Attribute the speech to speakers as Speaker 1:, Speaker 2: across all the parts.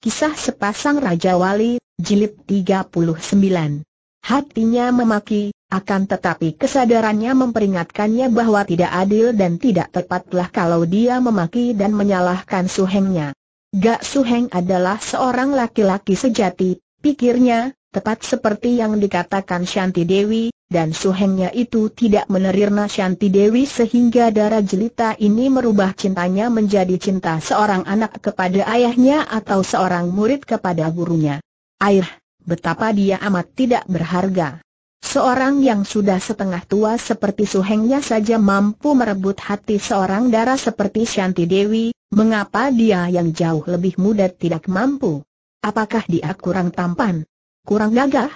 Speaker 1: Kisah Sepasang Raja Wali, Jilid 39. Hatinya memaki, akan tetapi kesadarannya memperingatkannya bahwa tidak adil dan tidak tepatlah kalau dia memaki dan menyalahkan suhengnya. Gak Suheng adalah seorang laki-laki sejati, pikirnya, tepat seperti yang dikatakan Shanti Dewi, dan suhengnya itu tidak menerima Shanti Dewi sehingga darah jelita ini merubah cintanya menjadi cinta seorang anak kepada ayahnya atau seorang murid kepada gurunya. Air, betapa dia amat tidak berharga. Seorang yang sudah setengah tua seperti suhengnya saja mampu merebut hati seorang darah seperti Shanti Dewi, mengapa dia yang jauh lebih muda tidak mampu? Apakah dia kurang tampan? Kurang gagah?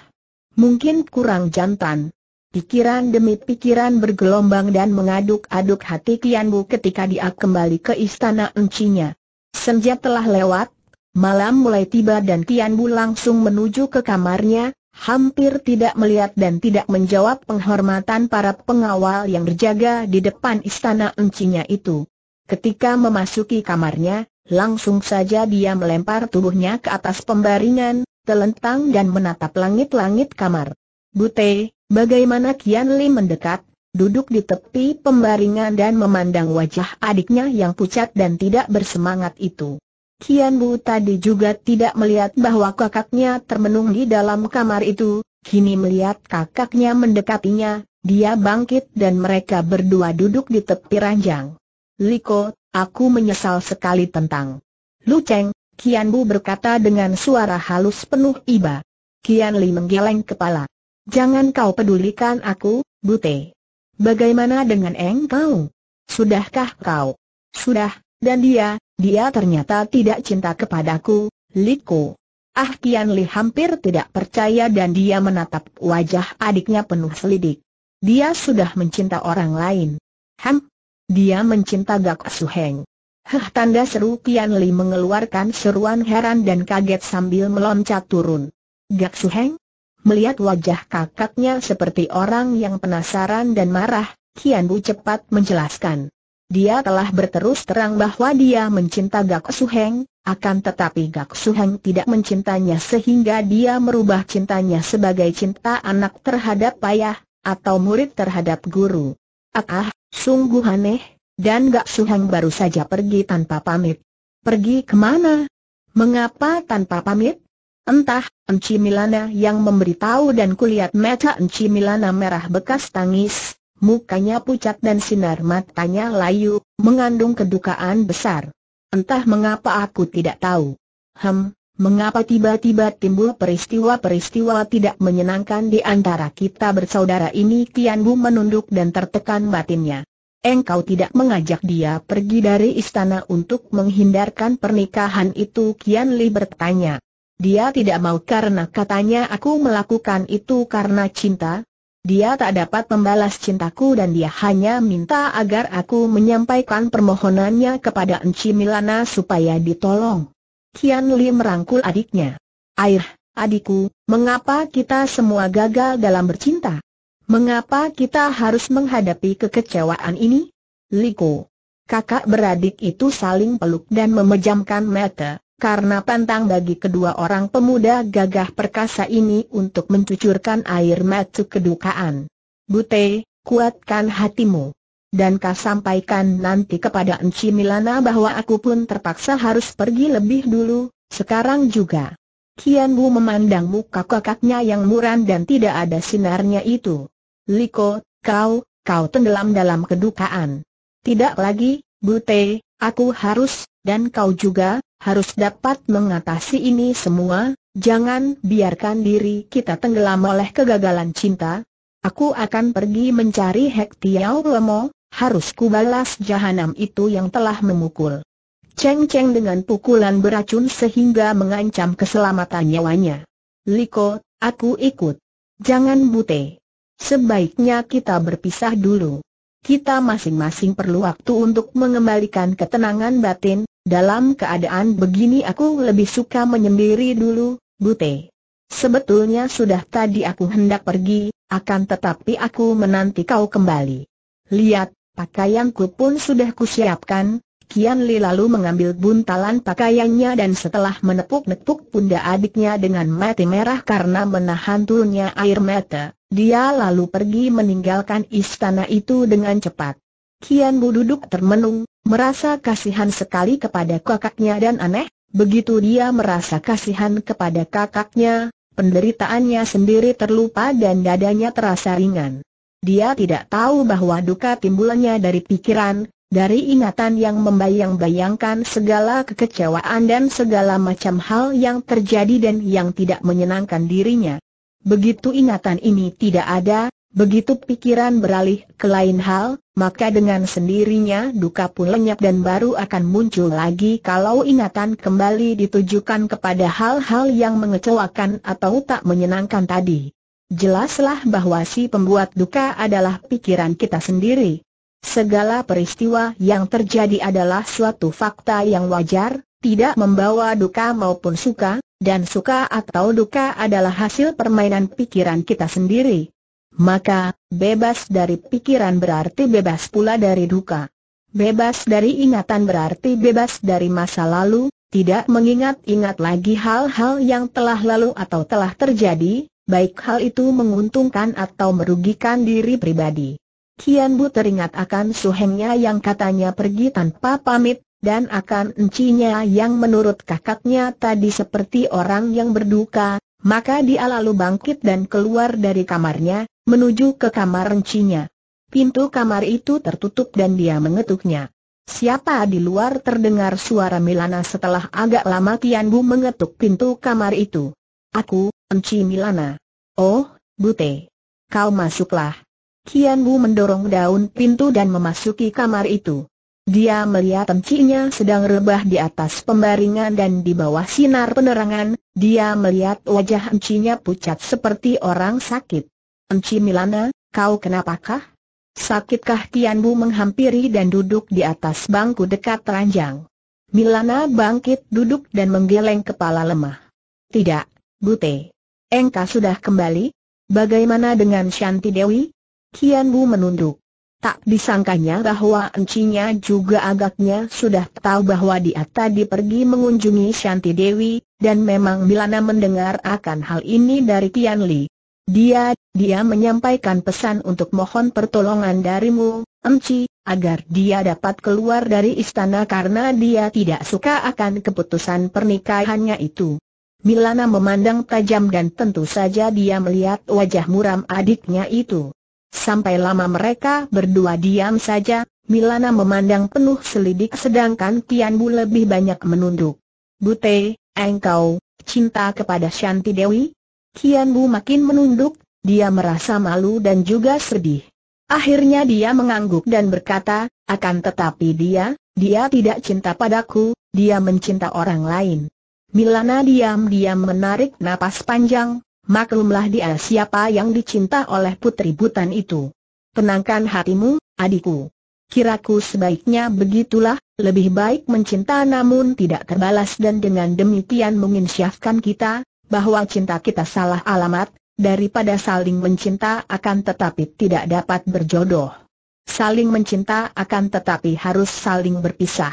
Speaker 1: Mungkin kurang jantan, Pikiran demi pikiran bergelombang dan mengaduk-aduk hati Kian Bu ketika dia kembali ke istana encinya. Senja telah lewat, malam mulai tiba dan Kian Bu langsung menuju ke kamarnya, hampir tidak melihat dan tidak menjawab penghormatan para pengawal yang berjaga di depan istana encinya itu. Ketika memasuki kamarnya, langsung saja dia melempar tubuhnya ke atas pembaringan, telentang dan menatap langit-langit kamar. Bute, Bagaimana Kian Li mendekat, duduk di tepi pembaringan dan memandang wajah adiknya yang pucat dan tidak bersemangat itu. Kian Bu tadi juga tidak melihat bahwa kakaknya termenung di dalam kamar itu, kini melihat kakaknya mendekatinya, dia bangkit dan mereka berdua duduk di tepi ranjang. Liko, aku menyesal sekali tentang Lu Cheng, Kian Bu berkata dengan suara halus penuh iba. Kian Li menggeleng kepala. Jangan kau pedulikan aku, Bute. Bagaimana dengan engkau? Sudahkah kau? Sudah, dan dia, dia ternyata tidak cinta kepadaku, Liko. Ah Kian Li hampir tidak percaya dan dia menatap wajah adiknya penuh selidik. Dia sudah mencinta orang lain. Ham, dia mencinta Gak Su Heng. Heh tanda seru Kian Li mengeluarkan seruan heran dan kaget sambil meloncat turun. Gak Su Heng? Melihat wajah kakaknya seperti orang yang penasaran dan marah, Kian Bu cepat menjelaskan. Dia telah berterus terang bahwa dia mencinta Gak Suheng, akan tetapi Gak Suheng tidak mencintanya sehingga dia merubah cintanya sebagai cinta anak terhadap payah, atau murid terhadap guru. Ah, ah sungguh aneh, dan Gak Suheng baru saja pergi tanpa pamit. Pergi kemana? Mengapa tanpa pamit? Entah, Enci Milana yang memberitahu dan kulihat mata Enci Milana merah bekas tangis, mukanya pucat dan sinar matanya layu, mengandung kedukaan besar. Entah mengapa aku tidak tahu. Hem, mengapa tiba-tiba timbul peristiwa-peristiwa tidak menyenangkan di antara kita bersaudara ini Tian Bu menunduk dan tertekan batinnya. Engkau tidak mengajak dia pergi dari istana untuk menghindarkan pernikahan itu Kian Li bertanya. Dia tidak mau karena katanya aku melakukan itu karena cinta. Dia tak dapat membalas cintaku dan dia hanya minta agar aku menyampaikan permohonannya kepada Enci Milana supaya ditolong. Kian Li merangkul adiknya. Air, adikku, mengapa kita semua gagal dalam bercinta? Mengapa kita harus menghadapi kekecewaan ini? Liko. Kakak beradik itu saling peluk dan memejamkan mata karena pantang bagi kedua orang pemuda gagah perkasa ini untuk mencucurkan air mata kedukaan. Bute, kuatkan hatimu. Dan kau sampaikan nanti kepada Enci Milana bahwa aku pun terpaksa harus pergi lebih dulu, sekarang juga. Kian Bu memandang muka kakaknya yang muram dan tidak ada sinarnya itu. Liko, kau, kau tenggelam dalam kedukaan. Tidak lagi, Bute, Aku harus, dan kau juga, harus dapat mengatasi ini semua, jangan biarkan diri kita tenggelam oleh kegagalan cinta. Aku akan pergi mencari Hek Lemo, harus kubalas jahanam itu yang telah memukul. Cheng Cheng dengan pukulan beracun sehingga mengancam keselamatan nyawanya. Liko, aku ikut. Jangan bute. Sebaiknya kita berpisah dulu kita masing-masing perlu waktu untuk mengembalikan ketenangan batin, dalam keadaan begini aku lebih suka menyendiri dulu, Bute. Sebetulnya sudah tadi aku hendak pergi, akan tetapi aku menanti kau kembali. Lihat, pakaianku pun sudah kusiapkan, Kian Li lalu mengambil buntalan pakaiannya dan setelah menepuk-nepuk pundak adiknya dengan mati merah karena menahan turunnya air mata, dia lalu pergi meninggalkan istana itu dengan cepat. Kian Bu duduk termenung, merasa kasihan sekali kepada kakaknya dan aneh, begitu dia merasa kasihan kepada kakaknya, penderitaannya sendiri terlupa dan dadanya terasa ringan. Dia tidak tahu bahwa duka timbulnya dari pikiran, dari ingatan yang membayang-bayangkan segala kekecewaan dan segala macam hal yang terjadi dan yang tidak menyenangkan dirinya. Begitu ingatan ini tidak ada, begitu pikiran beralih ke lain hal, maka dengan sendirinya duka pun lenyap dan baru akan muncul lagi kalau ingatan kembali ditujukan kepada hal-hal yang mengecewakan atau tak menyenangkan tadi. Jelaslah bahwa si pembuat duka adalah pikiran kita sendiri. Segala peristiwa yang terjadi adalah suatu fakta yang wajar, tidak membawa duka maupun suka, dan suka atau duka adalah hasil permainan pikiran kita sendiri. Maka, bebas dari pikiran berarti bebas pula dari duka. Bebas dari ingatan berarti bebas dari masa lalu, tidak mengingat-ingat lagi hal-hal yang telah lalu atau telah terjadi, baik hal itu menguntungkan atau merugikan diri pribadi. Kian Bu teringat akan suhengnya yang katanya pergi tanpa pamit, dan akan encinya yang menurut kakaknya tadi seperti orang yang berduka, maka dia lalu bangkit dan keluar dari kamarnya, menuju ke kamar encinya. Pintu kamar itu tertutup dan dia mengetuknya. Siapa di luar terdengar suara Milana setelah agak lama Tian Bu mengetuk pintu kamar itu. Aku, Enci Milana. Oh, Bute. Kau masuklah. Kian Bu mendorong daun pintu dan memasuki kamar itu. Dia melihat encinya sedang rebah di atas pembaringan dan di bawah sinar penerangan, dia melihat wajah encinya pucat seperti orang sakit. Enci Milana, kau kenapakah? Sakitkah Tianbu menghampiri dan duduk di atas bangku dekat ranjang? Milana bangkit duduk dan menggeleng kepala lemah. Tidak, Bute. Engkau sudah kembali? Bagaimana dengan Shanti Dewi? Kianbu menunduk. Tak disangkanya bahwa encinya juga agaknya sudah tahu bahwa dia tadi pergi mengunjungi Shanti Dewi, dan memang Milana mendengar akan hal ini dari Tian Li. Dia, dia menyampaikan pesan untuk mohon pertolongan darimu, Enci, agar dia dapat keluar dari istana karena dia tidak suka akan keputusan pernikahannya itu. Milana memandang tajam dan tentu saja dia melihat wajah muram adiknya itu. Sampai lama mereka berdua diam saja, Milana memandang penuh selidik sedangkan Tian lebih banyak menunduk. Bute, engkau, cinta kepada Shanti Dewi? Tian makin menunduk, dia merasa malu dan juga sedih. Akhirnya dia mengangguk dan berkata, akan tetapi dia, dia tidak cinta padaku, dia mencinta orang lain. Milana diam-diam menarik napas panjang, maklumlah dia siapa yang dicinta oleh putri butan itu. Tenangkan hatimu, adikku. Kiraku sebaiknya begitulah, lebih baik mencinta namun tidak terbalas dan dengan demikian menginsyafkan kita, bahwa cinta kita salah alamat, daripada saling mencinta akan tetapi tidak dapat berjodoh. Saling mencinta akan tetapi harus saling berpisah.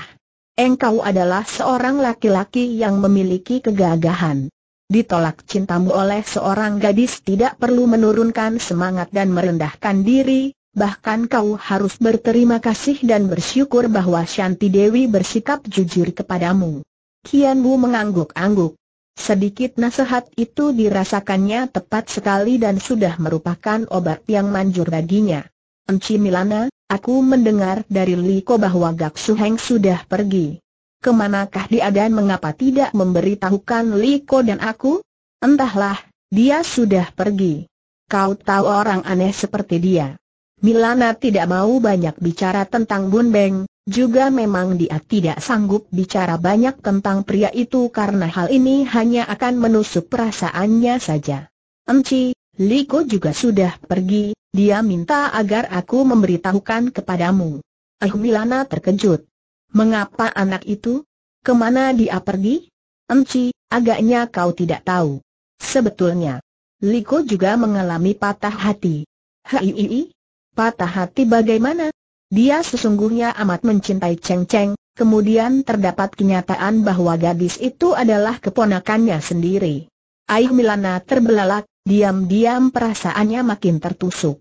Speaker 1: Engkau adalah seorang laki-laki yang memiliki kegagahan ditolak cintamu oleh seorang gadis tidak perlu menurunkan semangat dan merendahkan diri, bahkan kau harus berterima kasih dan bersyukur bahwa Shanti Dewi bersikap jujur kepadamu. Kian Wu mengangguk-angguk. Sedikit nasihat itu dirasakannya tepat sekali dan sudah merupakan obat yang manjur baginya. Enci Milana, aku mendengar dari Liko bahwa Gak Suheng sudah pergi kemanakah dia dan mengapa tidak memberitahukan Liko dan aku? Entahlah, dia sudah pergi. Kau tahu orang aneh seperti dia. Milana tidak mau banyak bicara tentang Bun Beng, juga memang dia tidak sanggup bicara banyak tentang pria itu karena hal ini hanya akan menusuk perasaannya saja. Enci, Liko juga sudah pergi, dia minta agar aku memberitahukan kepadamu. Eh Milana terkejut. Mengapa anak itu? Kemana dia pergi? Enci, agaknya kau tidak tahu. Sebetulnya, Liko juga mengalami patah hati. Hiii, patah hati bagaimana? Dia sesungguhnya amat mencintai Cheng Cheng, kemudian terdapat kenyataan bahwa gadis itu adalah keponakannya sendiri. Aih Milana terbelalak, diam-diam perasaannya makin tertusuk.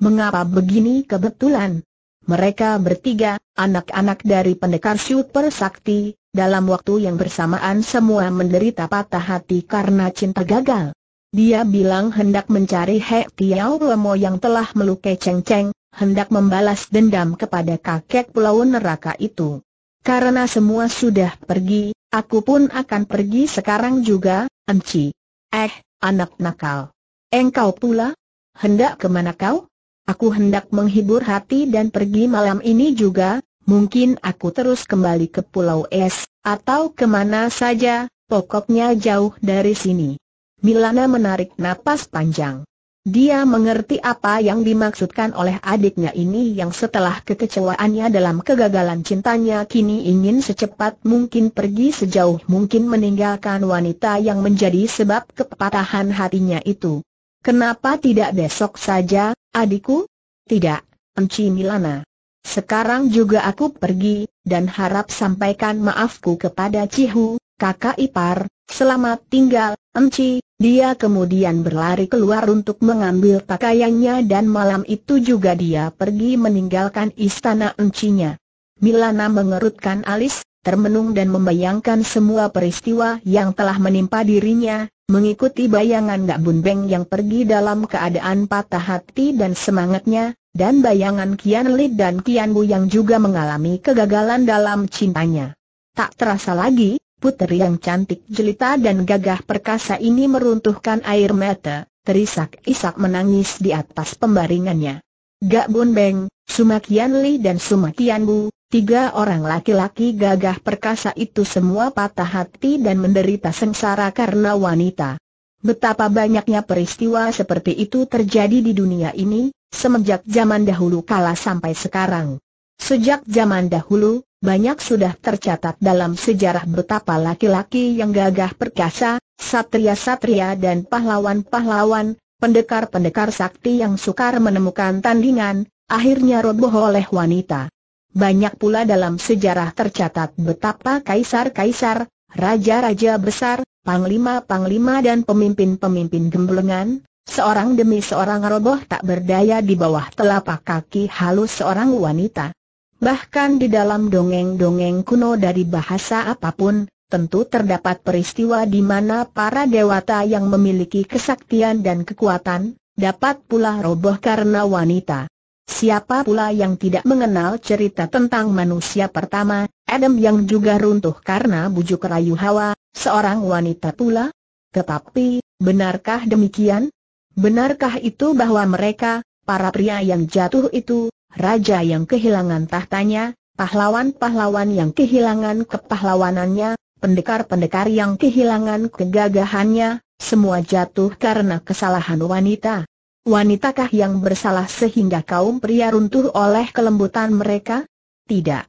Speaker 1: Mengapa begini kebetulan? Mereka bertiga, anak-anak dari pendekar super sakti, dalam waktu yang bersamaan semua menderita patah hati karena cinta gagal. Dia bilang hendak mencari He Tiao Lemo yang telah melukai Cheng Cheng, hendak membalas dendam kepada kakek pulau neraka itu. Karena semua sudah pergi, aku pun akan pergi sekarang juga, Enci. Eh, anak nakal. Engkau pula? Hendak kemana kau? Aku hendak menghibur hati dan pergi malam ini juga, mungkin aku terus kembali ke Pulau Es, atau kemana saja, pokoknya jauh dari sini. Milana menarik napas panjang. Dia mengerti apa yang dimaksudkan oleh adiknya ini yang setelah kekecewaannya dalam kegagalan cintanya kini ingin secepat mungkin pergi sejauh mungkin meninggalkan wanita yang menjadi sebab kepatahan hatinya itu. Kenapa tidak besok saja, adikku? Tidak, Enci Milana. Sekarang juga aku pergi, dan harap sampaikan maafku kepada Cihu, kakak ipar, selamat tinggal, Enci. Dia kemudian berlari keluar untuk mengambil pakaiannya dan malam itu juga dia pergi meninggalkan istana Encinya. Milana mengerutkan alis, termenung dan membayangkan semua peristiwa yang telah menimpa dirinya, mengikuti bayangan Gak Bun Beng yang pergi dalam keadaan patah hati dan semangatnya, dan bayangan Kian Li dan Kian Bu yang juga mengalami kegagalan dalam cintanya. Tak terasa lagi, putri yang cantik jelita dan gagah perkasa ini meruntuhkan air mata, terisak-isak menangis di atas pembaringannya. Gak Bun Beng, Sumakian Li dan Sumakian Bu, Tiga orang laki-laki gagah perkasa itu semua patah hati dan menderita sengsara karena wanita. Betapa banyaknya peristiwa seperti itu terjadi di dunia ini, semenjak zaman dahulu kala sampai sekarang. Sejak zaman dahulu, banyak sudah tercatat dalam sejarah betapa laki-laki yang gagah perkasa, satria-satria dan pahlawan-pahlawan, pendekar-pendekar sakti yang sukar menemukan tandingan, akhirnya roboh oleh wanita. Banyak pula dalam sejarah tercatat betapa kaisar-kaisar, raja-raja besar, panglima-panglima dan pemimpin-pemimpin gemblengan, seorang demi seorang roboh tak berdaya di bawah telapak kaki halus seorang wanita. Bahkan di dalam dongeng-dongeng kuno dari bahasa apapun, tentu terdapat peristiwa di mana para dewata yang memiliki kesaktian dan kekuatan, dapat pula roboh karena wanita. Siapa pula yang tidak mengenal cerita tentang manusia pertama, Adam yang juga runtuh karena bujuk rayu Hawa, seorang wanita pula? Tetapi, benarkah demikian? Benarkah itu bahwa mereka, para pria yang jatuh itu, raja yang kehilangan tahtanya, pahlawan-pahlawan yang kehilangan kepahlawanannya, pendekar-pendekar yang kehilangan kegagahannya, semua jatuh karena kesalahan wanita? Wanitakah yang bersalah sehingga kaum pria runtuh oleh kelembutan mereka? Tidak.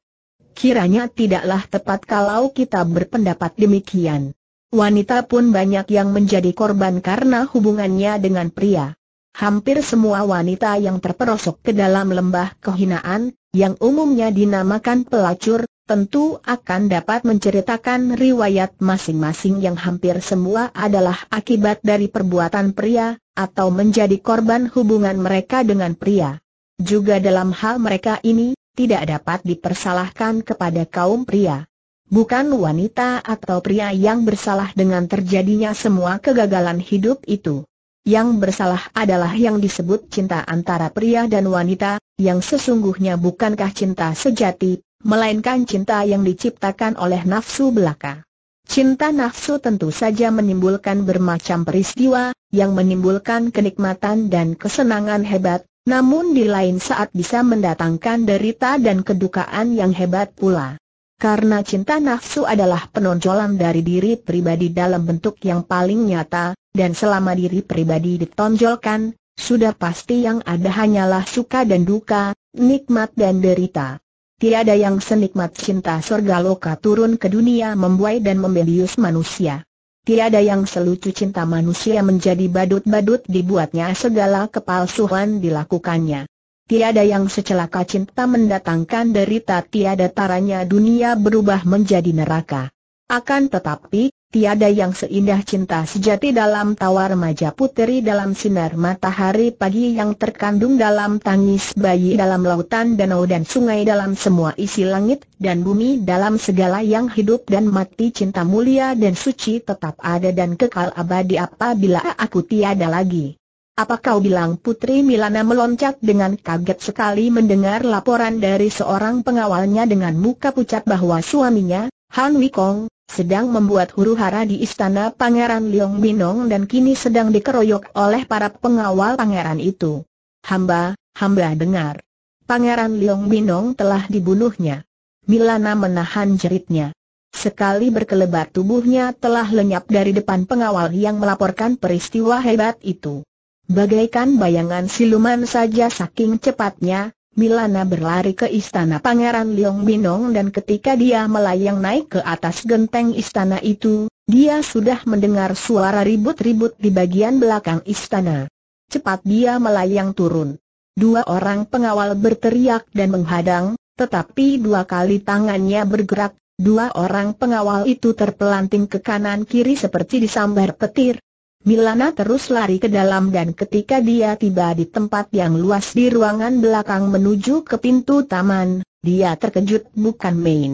Speaker 1: Kiranya tidaklah tepat kalau kita berpendapat demikian. Wanita pun banyak yang menjadi korban karena hubungannya dengan pria. Hampir semua wanita yang terperosok ke dalam lembah kehinaan, yang umumnya dinamakan pelacur, tentu akan dapat menceritakan riwayat masing-masing yang hampir semua adalah akibat dari perbuatan pria, atau menjadi korban hubungan mereka dengan pria. Juga dalam hal mereka ini, tidak dapat dipersalahkan kepada kaum pria. Bukan wanita atau pria yang bersalah dengan terjadinya semua kegagalan hidup itu. Yang bersalah adalah yang disebut cinta antara pria dan wanita, yang sesungguhnya bukankah cinta sejati, melainkan cinta yang diciptakan oleh nafsu belaka. Cinta nafsu tentu saja menimbulkan bermacam peristiwa, yang menimbulkan kenikmatan dan kesenangan hebat, namun di lain saat bisa mendatangkan derita dan kedukaan yang hebat pula. Karena cinta nafsu adalah penonjolan dari diri pribadi dalam bentuk yang paling nyata, dan selama diri pribadi ditonjolkan, sudah pasti yang ada hanyalah suka dan duka, nikmat dan derita. Tiada yang senikmat cinta surga loka turun ke dunia membuai dan membius manusia. Tiada yang selucu cinta manusia menjadi badut-badut dibuatnya segala kepalsuan dilakukannya. Tiada yang secelaka cinta mendatangkan derita tiada taranya dunia berubah menjadi neraka. Akan tetapi, Tiada yang seindah cinta sejati dalam tawar maja puteri dalam sinar matahari pagi yang terkandung dalam tangis bayi dalam lautan danau dan sungai dalam semua isi langit dan bumi dalam segala yang hidup dan mati cinta mulia dan suci tetap ada dan kekal abadi apabila aku tiada lagi. Apa kau bilang Putri Milana meloncat dengan kaget sekali mendengar laporan dari seorang pengawalnya dengan muka pucat bahwa suaminya, Han Wikong, sedang membuat huru-hara di istana Pangeran Liong Binong dan kini sedang dikeroyok oleh para pengawal pangeran itu. Hamba, hamba dengar. Pangeran Liong Binong telah dibunuhnya. Milana menahan jeritnya. Sekali berkelebat tubuhnya telah lenyap dari depan pengawal yang melaporkan peristiwa hebat itu. Bagaikan bayangan siluman saja saking cepatnya, Milana berlari ke istana Pangeran Liong Binong dan ketika dia melayang naik ke atas genteng istana itu, dia sudah mendengar suara ribut-ribut di bagian belakang istana. Cepat dia melayang turun. Dua orang pengawal berteriak dan menghadang, tetapi dua kali tangannya bergerak, dua orang pengawal itu terpelanting ke kanan kiri seperti disambar petir, Milana terus lari ke dalam dan ketika dia tiba di tempat yang luas di ruangan belakang menuju ke pintu taman, dia terkejut bukan main.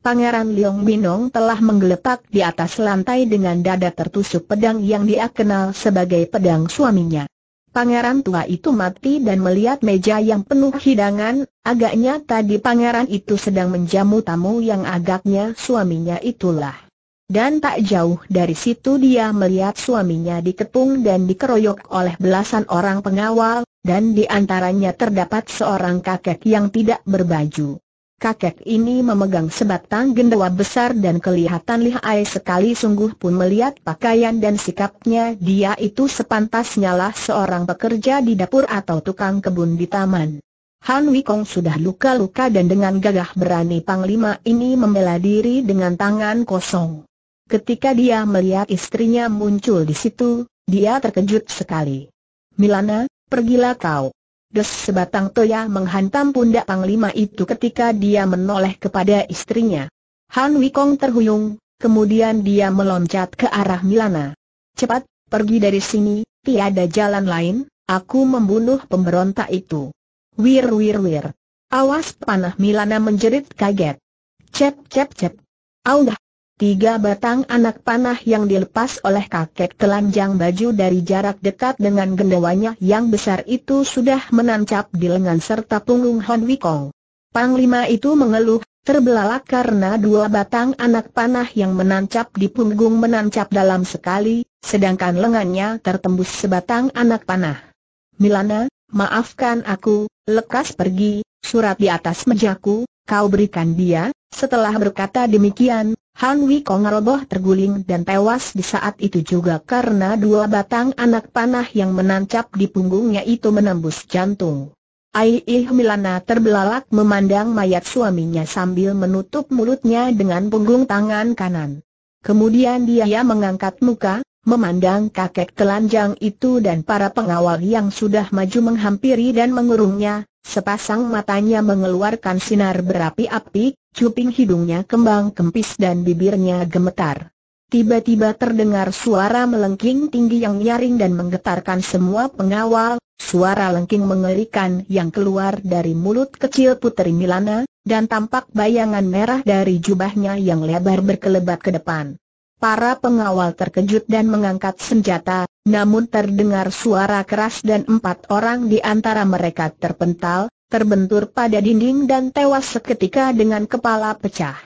Speaker 1: Pangeran Leong Binong telah menggeletak di atas lantai dengan dada tertusuk pedang yang dia kenal sebagai pedang suaminya. Pangeran tua itu mati dan melihat meja yang penuh hidangan, agaknya tadi pangeran itu sedang menjamu tamu yang agaknya suaminya itulah. Dan tak jauh dari situ dia melihat suaminya dikepung dan dikeroyok oleh belasan orang pengawal, dan di antaranya terdapat seorang kakek yang tidak berbaju. Kakek ini memegang sebatang gendawa besar dan kelihatan lihai sekali sungguh pun melihat pakaian dan sikapnya dia itu sepantasnya lah seorang pekerja di dapur atau tukang kebun di taman. Han Wikong sudah luka-luka dan dengan gagah berani Panglima ini membela diri dengan tangan kosong. Ketika dia melihat istrinya muncul di situ, dia terkejut sekali. Milana, pergilah kau. Des sebatang toya menghantam pundak panglima itu ketika dia menoleh kepada istrinya. Han Wikong terhuyung, kemudian dia meloncat ke arah Milana. Cepat, pergi dari sini, tiada jalan lain, aku membunuh pemberontak itu. Wir wir wir. Awas panah Milana menjerit kaget. Cep cep cep. Aunggah. Tiga batang anak panah yang dilepas oleh kakek telanjang baju dari jarak dekat dengan gendawanya yang besar itu sudah menancap di lengan serta punggung Hon Wikong. Panglima itu mengeluh, terbelalak karena dua batang anak panah yang menancap di punggung menancap dalam sekali, sedangkan lengannya tertembus sebatang anak panah. Milana, maafkan aku, lekas pergi, surat di atas mejaku, kau berikan dia, setelah berkata demikian, Han Wikong roboh terguling dan tewas di saat itu juga karena dua batang anak panah yang menancap di punggungnya itu menembus jantung. Ih Milana terbelalak memandang mayat suaminya sambil menutup mulutnya dengan punggung tangan kanan. Kemudian dia mengangkat muka, memandang kakek telanjang itu dan para pengawal yang sudah maju menghampiri dan mengurungnya, Sepasang matanya mengeluarkan sinar berapi-api, cuping hidungnya kembang kempis dan bibirnya gemetar. Tiba-tiba terdengar suara melengking tinggi yang nyaring dan menggetarkan semua pengawal, suara lengking mengerikan yang keluar dari mulut kecil Putri Milana, dan tampak bayangan merah dari jubahnya yang lebar berkelebat ke depan. Para pengawal terkejut dan mengangkat senjata, namun terdengar suara keras dan empat orang di antara mereka terpental, terbentur pada dinding dan tewas seketika dengan kepala pecah.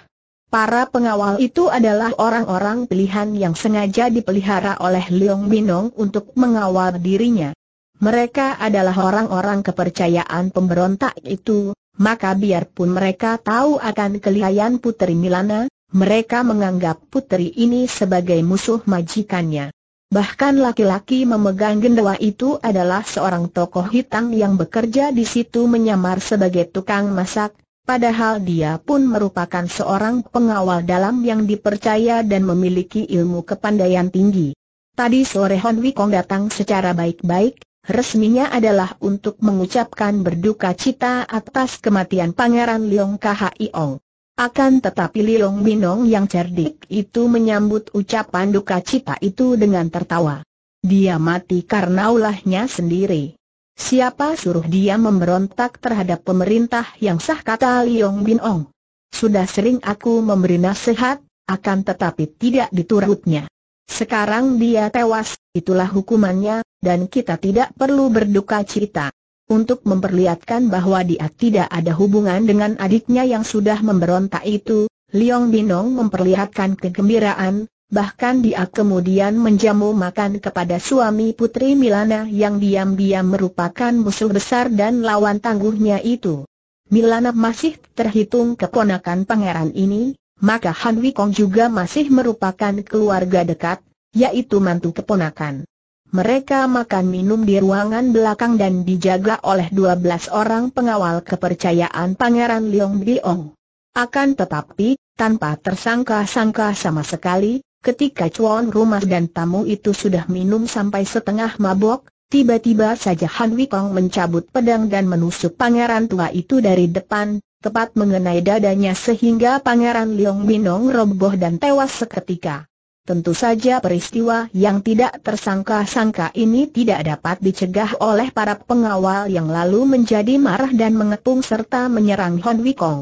Speaker 1: Para pengawal itu adalah orang-orang pilihan yang sengaja dipelihara oleh Leong Binong untuk mengawal dirinya. Mereka adalah orang-orang kepercayaan pemberontak itu, maka biarpun mereka tahu akan kelihayan Putri Milana, mereka menganggap putri ini sebagai musuh majikannya. Bahkan laki-laki memegang gendawa itu adalah seorang tokoh hitam yang bekerja di situ menyamar sebagai tukang masak, padahal dia pun merupakan seorang pengawal dalam yang dipercaya dan memiliki ilmu kepandaian tinggi. Tadi sore Hon Wikong datang secara baik-baik, resminya adalah untuk mengucapkan berduka cita atas kematian Pangeran Leong iong. Akan tetapi Liong Binong yang cerdik itu menyambut ucapan duka cita itu dengan tertawa. Dia mati karena ulahnya sendiri. Siapa suruh dia memberontak terhadap pemerintah yang sah kata Liong Binong. Sudah sering aku memberi nasihat, akan tetapi tidak diturutnya. Sekarang dia tewas, itulah hukumannya, dan kita tidak perlu berduka cita untuk memperlihatkan bahwa dia tidak ada hubungan dengan adiknya yang sudah memberontak itu, Liong Binong memperlihatkan kegembiraan, bahkan dia kemudian menjamu makan kepada suami putri Milana yang diam-diam merupakan musuh besar dan lawan tangguhnya itu. Milana masih terhitung keponakan pangeran ini, maka Han Wikong juga masih merupakan keluarga dekat, yaitu mantu keponakan. Mereka makan minum di ruangan belakang dan dijaga oleh 12 orang pengawal kepercayaan Pangeran Leong Biong. Akan tetapi, tanpa tersangka-sangka sama sekali, ketika cuan rumah dan tamu itu sudah minum sampai setengah mabok, tiba-tiba saja Han Wikong mencabut pedang dan menusuk pangeran tua itu dari depan, tepat mengenai dadanya sehingga pangeran Leong Binong roboh dan tewas seketika. Tentu saja peristiwa yang tidak tersangka-sangka ini tidak dapat dicegah oleh para pengawal yang lalu menjadi marah dan mengepung serta menyerang Hon Wikong.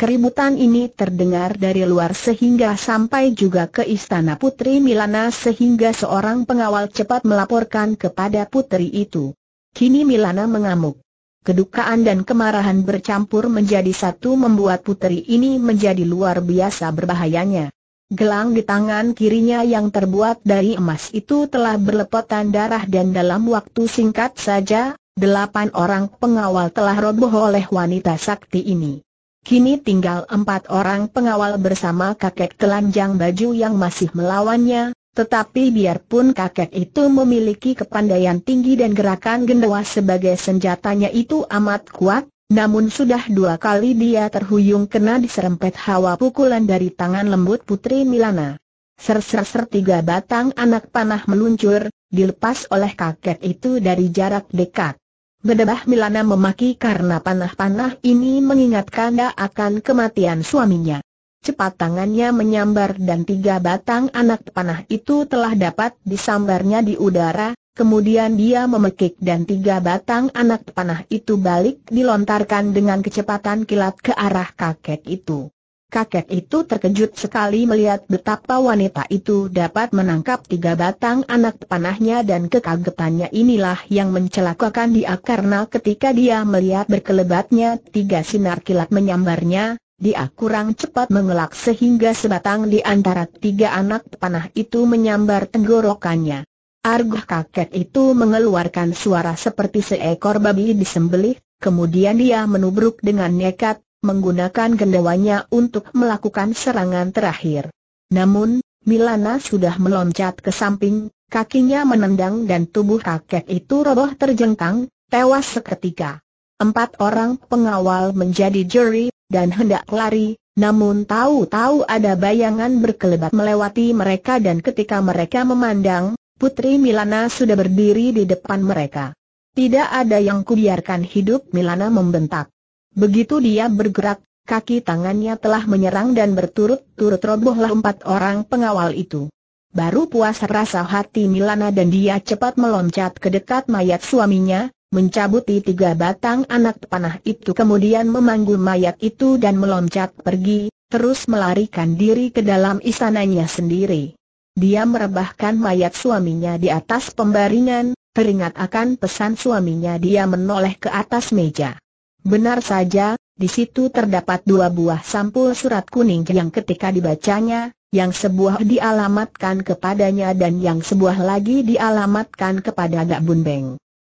Speaker 1: Keributan ini terdengar dari luar sehingga sampai juga ke istana Putri Milana sehingga seorang pengawal cepat melaporkan kepada putri itu. Kini Milana mengamuk. Kedukaan dan kemarahan bercampur menjadi satu membuat putri ini menjadi luar biasa berbahayanya. Gelang di tangan kirinya yang terbuat dari emas itu telah berlepotan darah dan dalam waktu singkat saja, delapan orang pengawal telah roboh oleh wanita sakti ini. Kini tinggal empat orang pengawal bersama kakek telanjang baju yang masih melawannya, tetapi biarpun kakek itu memiliki kepandaian tinggi dan gerakan gendawa sebagai senjatanya itu amat kuat, namun sudah dua kali dia terhuyung kena diserempet hawa pukulan dari tangan lembut Putri Milana. Ser-ser-ser tiga batang anak panah meluncur, dilepas oleh kakek itu dari jarak dekat. Bedebah Milana memaki karena panah-panah ini mengingatkan akan kematian suaminya. Cepat tangannya menyambar dan tiga batang anak panah itu telah dapat disambarnya di udara, kemudian dia memekik dan tiga batang anak panah itu balik dilontarkan dengan kecepatan kilat ke arah kakek itu. Kakek itu terkejut sekali melihat betapa wanita itu dapat menangkap tiga batang anak panahnya dan kekagetannya inilah yang mencelakakan dia karena ketika dia melihat berkelebatnya tiga sinar kilat menyambarnya, dia kurang cepat mengelak sehingga sebatang di antara tiga anak panah itu menyambar tenggorokannya. Arguh kakek itu mengeluarkan suara seperti seekor babi disembelih, kemudian dia menubruk dengan nekat, menggunakan gendawanya untuk melakukan serangan terakhir. Namun, Milana sudah meloncat ke samping, kakinya menendang dan tubuh kakek itu roboh terjengkang, tewas seketika. Empat orang pengawal menjadi juri, dan hendak lari, namun tahu-tahu ada bayangan berkelebat melewati mereka dan ketika mereka memandang, Putri Milana sudah berdiri di depan mereka. Tidak ada yang kubiarkan hidup Milana membentak. Begitu dia bergerak, kaki tangannya telah menyerang dan berturut-turut robohlah empat orang pengawal itu. Baru puas rasa hati Milana dan dia cepat meloncat ke dekat mayat suaminya, mencabuti tiga batang anak panah itu kemudian memanggul mayat itu dan meloncat pergi, terus melarikan diri ke dalam istananya sendiri. Dia merebahkan mayat suaminya di atas pembaringan, teringat akan pesan suaminya dia menoleh ke atas meja. Benar saja, di situ terdapat dua buah sampul surat kuning yang ketika dibacanya, yang sebuah dialamatkan kepadanya dan yang sebuah lagi dialamatkan kepada bun Beng.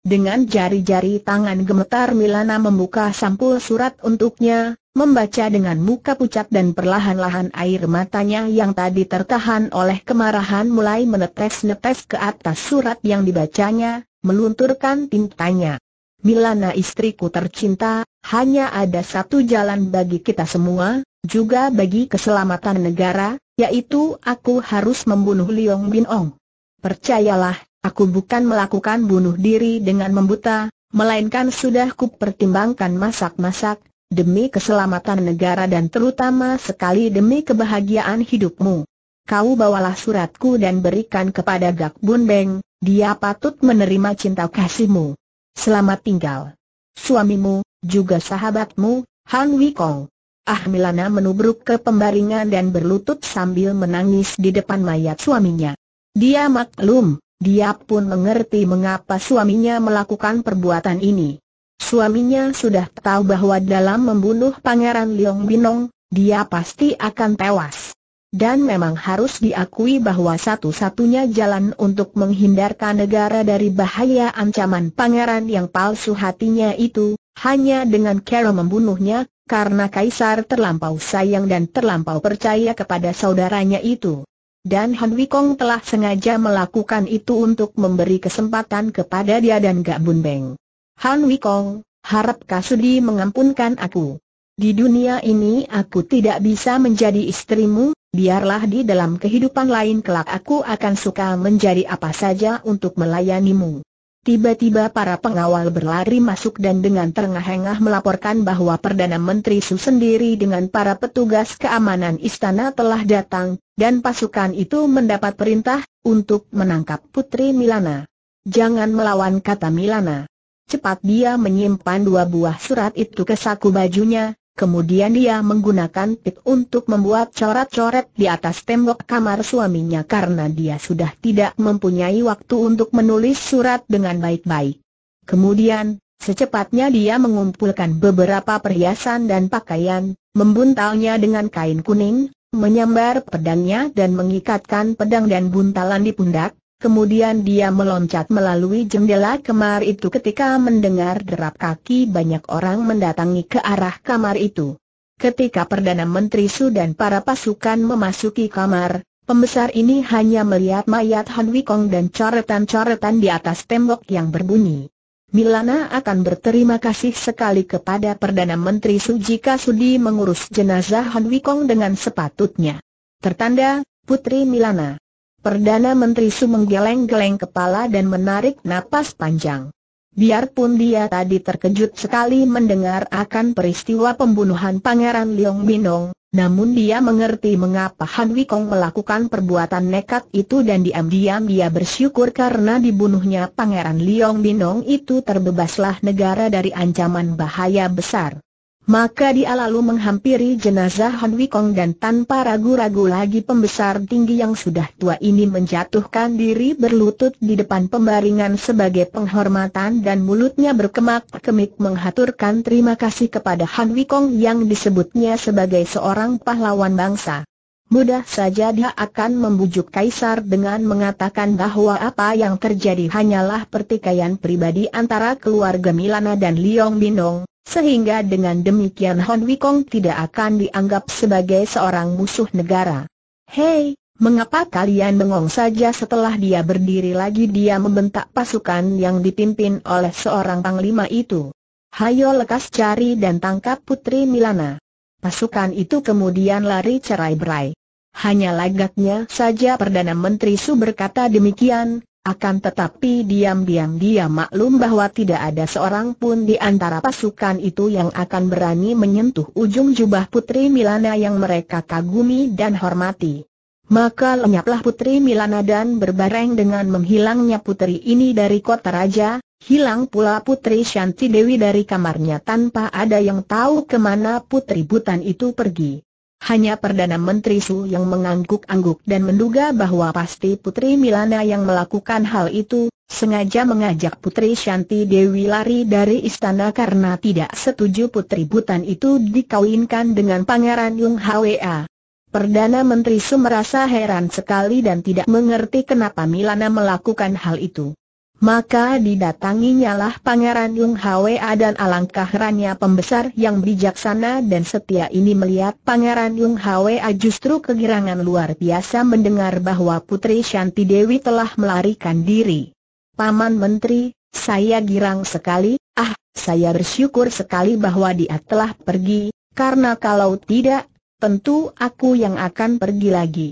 Speaker 1: Dengan jari-jari tangan gemetar Milana membuka sampul surat untuknya, membaca dengan muka pucat dan perlahan-lahan air matanya yang tadi tertahan oleh kemarahan mulai menetes-netes ke atas surat yang dibacanya, melunturkan tintanya. Milana istriku tercinta, hanya ada satu jalan bagi kita semua, juga bagi keselamatan negara, yaitu aku harus membunuh Liong Bin Ong. Percayalah, Aku bukan melakukan bunuh diri dengan membuta, melainkan sudah kupertimbangkan masak-masak, demi keselamatan negara dan terutama sekali demi kebahagiaan hidupmu. Kau bawalah suratku dan berikan kepada Gak Bun Beng, dia patut menerima cinta kasihmu. Selamat tinggal. Suamimu, juga sahabatmu, Han Wikong. Ah Milana menubruk ke pembaringan dan berlutut sambil menangis di depan mayat suaminya. Dia maklum, dia pun mengerti mengapa suaminya melakukan perbuatan ini. Suaminya sudah tahu bahwa dalam membunuh Pangeran Liong Binong, dia pasti akan tewas. Dan memang harus diakui bahwa satu-satunya jalan untuk menghindarkan negara dari bahaya ancaman pangeran yang palsu hatinya itu, hanya dengan Carol membunuhnya, karena Kaisar terlampau sayang dan terlampau percaya kepada saudaranya itu dan Han Wikong telah sengaja melakukan itu untuk memberi kesempatan kepada dia dan Gak Bun Beng. Han Wikong, harap Kasudi mengampunkan aku. Di dunia ini aku tidak bisa menjadi istrimu, biarlah di dalam kehidupan lain kelak aku akan suka menjadi apa saja untuk melayanimu. Tiba-tiba para pengawal berlari masuk dan dengan terengah-engah melaporkan bahwa Perdana Menteri Su sendiri dengan para petugas keamanan istana telah datang, dan pasukan itu mendapat perintah untuk menangkap Putri Milana. Jangan melawan kata Milana. Cepat dia menyimpan dua buah surat itu ke saku bajunya, Kemudian dia menggunakan pit untuk membuat coret-coret di atas tembok kamar suaminya karena dia sudah tidak mempunyai waktu untuk menulis surat dengan baik-baik. Kemudian, secepatnya dia mengumpulkan beberapa perhiasan dan pakaian, membuntalnya dengan kain kuning, menyambar pedangnya dan mengikatkan pedang dan buntalan di pundak, Kemudian dia meloncat melalui jendela kamar itu ketika mendengar derap kaki banyak orang mendatangi ke arah kamar itu. Ketika Perdana Menteri Su dan para pasukan memasuki kamar, pembesar ini hanya melihat mayat Han Wikong dan coretan-coretan di atas tembok yang berbunyi. Milana akan berterima kasih sekali kepada Perdana Menteri Su jika sudi mengurus jenazah Han Wikong dengan sepatutnya. Tertanda, Putri Milana. Perdana Menteri Su menggeleng-geleng kepala dan menarik napas panjang. Biarpun dia tadi terkejut sekali mendengar akan peristiwa pembunuhan Pangeran Liong Binong, namun dia mengerti mengapa Han Wikong melakukan perbuatan nekat itu dan diam-diam dia bersyukur karena dibunuhnya Pangeran Liong Binong itu terbebaslah negara dari ancaman bahaya besar. Maka dia lalu menghampiri jenazah Han Wikong dan tanpa ragu-ragu lagi pembesar tinggi yang sudah tua ini menjatuhkan diri berlutut di depan pembaringan sebagai penghormatan dan mulutnya berkemak-kemik menghaturkan terima kasih kepada Han Wikong yang disebutnya sebagai seorang pahlawan bangsa. Mudah saja dia akan membujuk Kaisar dengan mengatakan bahwa apa yang terjadi hanyalah pertikaian pribadi antara keluarga Milana dan Liong Binong sehingga dengan demikian Hon Wikong tidak akan dianggap sebagai seorang musuh negara. Hei, mengapa kalian bengong saja setelah dia berdiri lagi dia membentak pasukan yang dipimpin oleh seorang panglima itu. Hayo lekas cari dan tangkap Putri Milana. Pasukan itu kemudian lari cerai-berai. Hanya lagaknya saja Perdana Menteri Su berkata demikian, akan tetapi diam-diam dia maklum bahwa tidak ada seorang pun di antara pasukan itu yang akan berani menyentuh ujung jubah Putri Milana yang mereka kagumi dan hormati. Maka lenyaplah Putri Milana dan berbareng dengan menghilangnya Putri ini dari kota raja, hilang pula Putri Shanti Dewi dari kamarnya tanpa ada yang tahu kemana Putri Butan itu pergi. Hanya Perdana Menteri Su yang mengangguk-angguk dan menduga bahwa pasti Putri Milana yang melakukan hal itu, sengaja mengajak Putri Shanti Dewi lari dari istana karena tidak setuju Putri Butan itu dikawinkan dengan Pangeran Yung Hwa. Perdana Menteri Su merasa heran sekali dan tidak mengerti kenapa Milana melakukan hal itu. Maka didatanginyalah Pangeran Yung Hwa dan alangkah rannya pembesar yang bijaksana dan setia ini melihat Pangeran Yung Hwa justru kegirangan luar biasa mendengar bahwa Putri Shanti Dewi telah melarikan diri. Paman Menteri, saya girang sekali, ah, saya bersyukur sekali bahwa dia telah pergi, karena kalau tidak, tentu aku yang akan pergi lagi.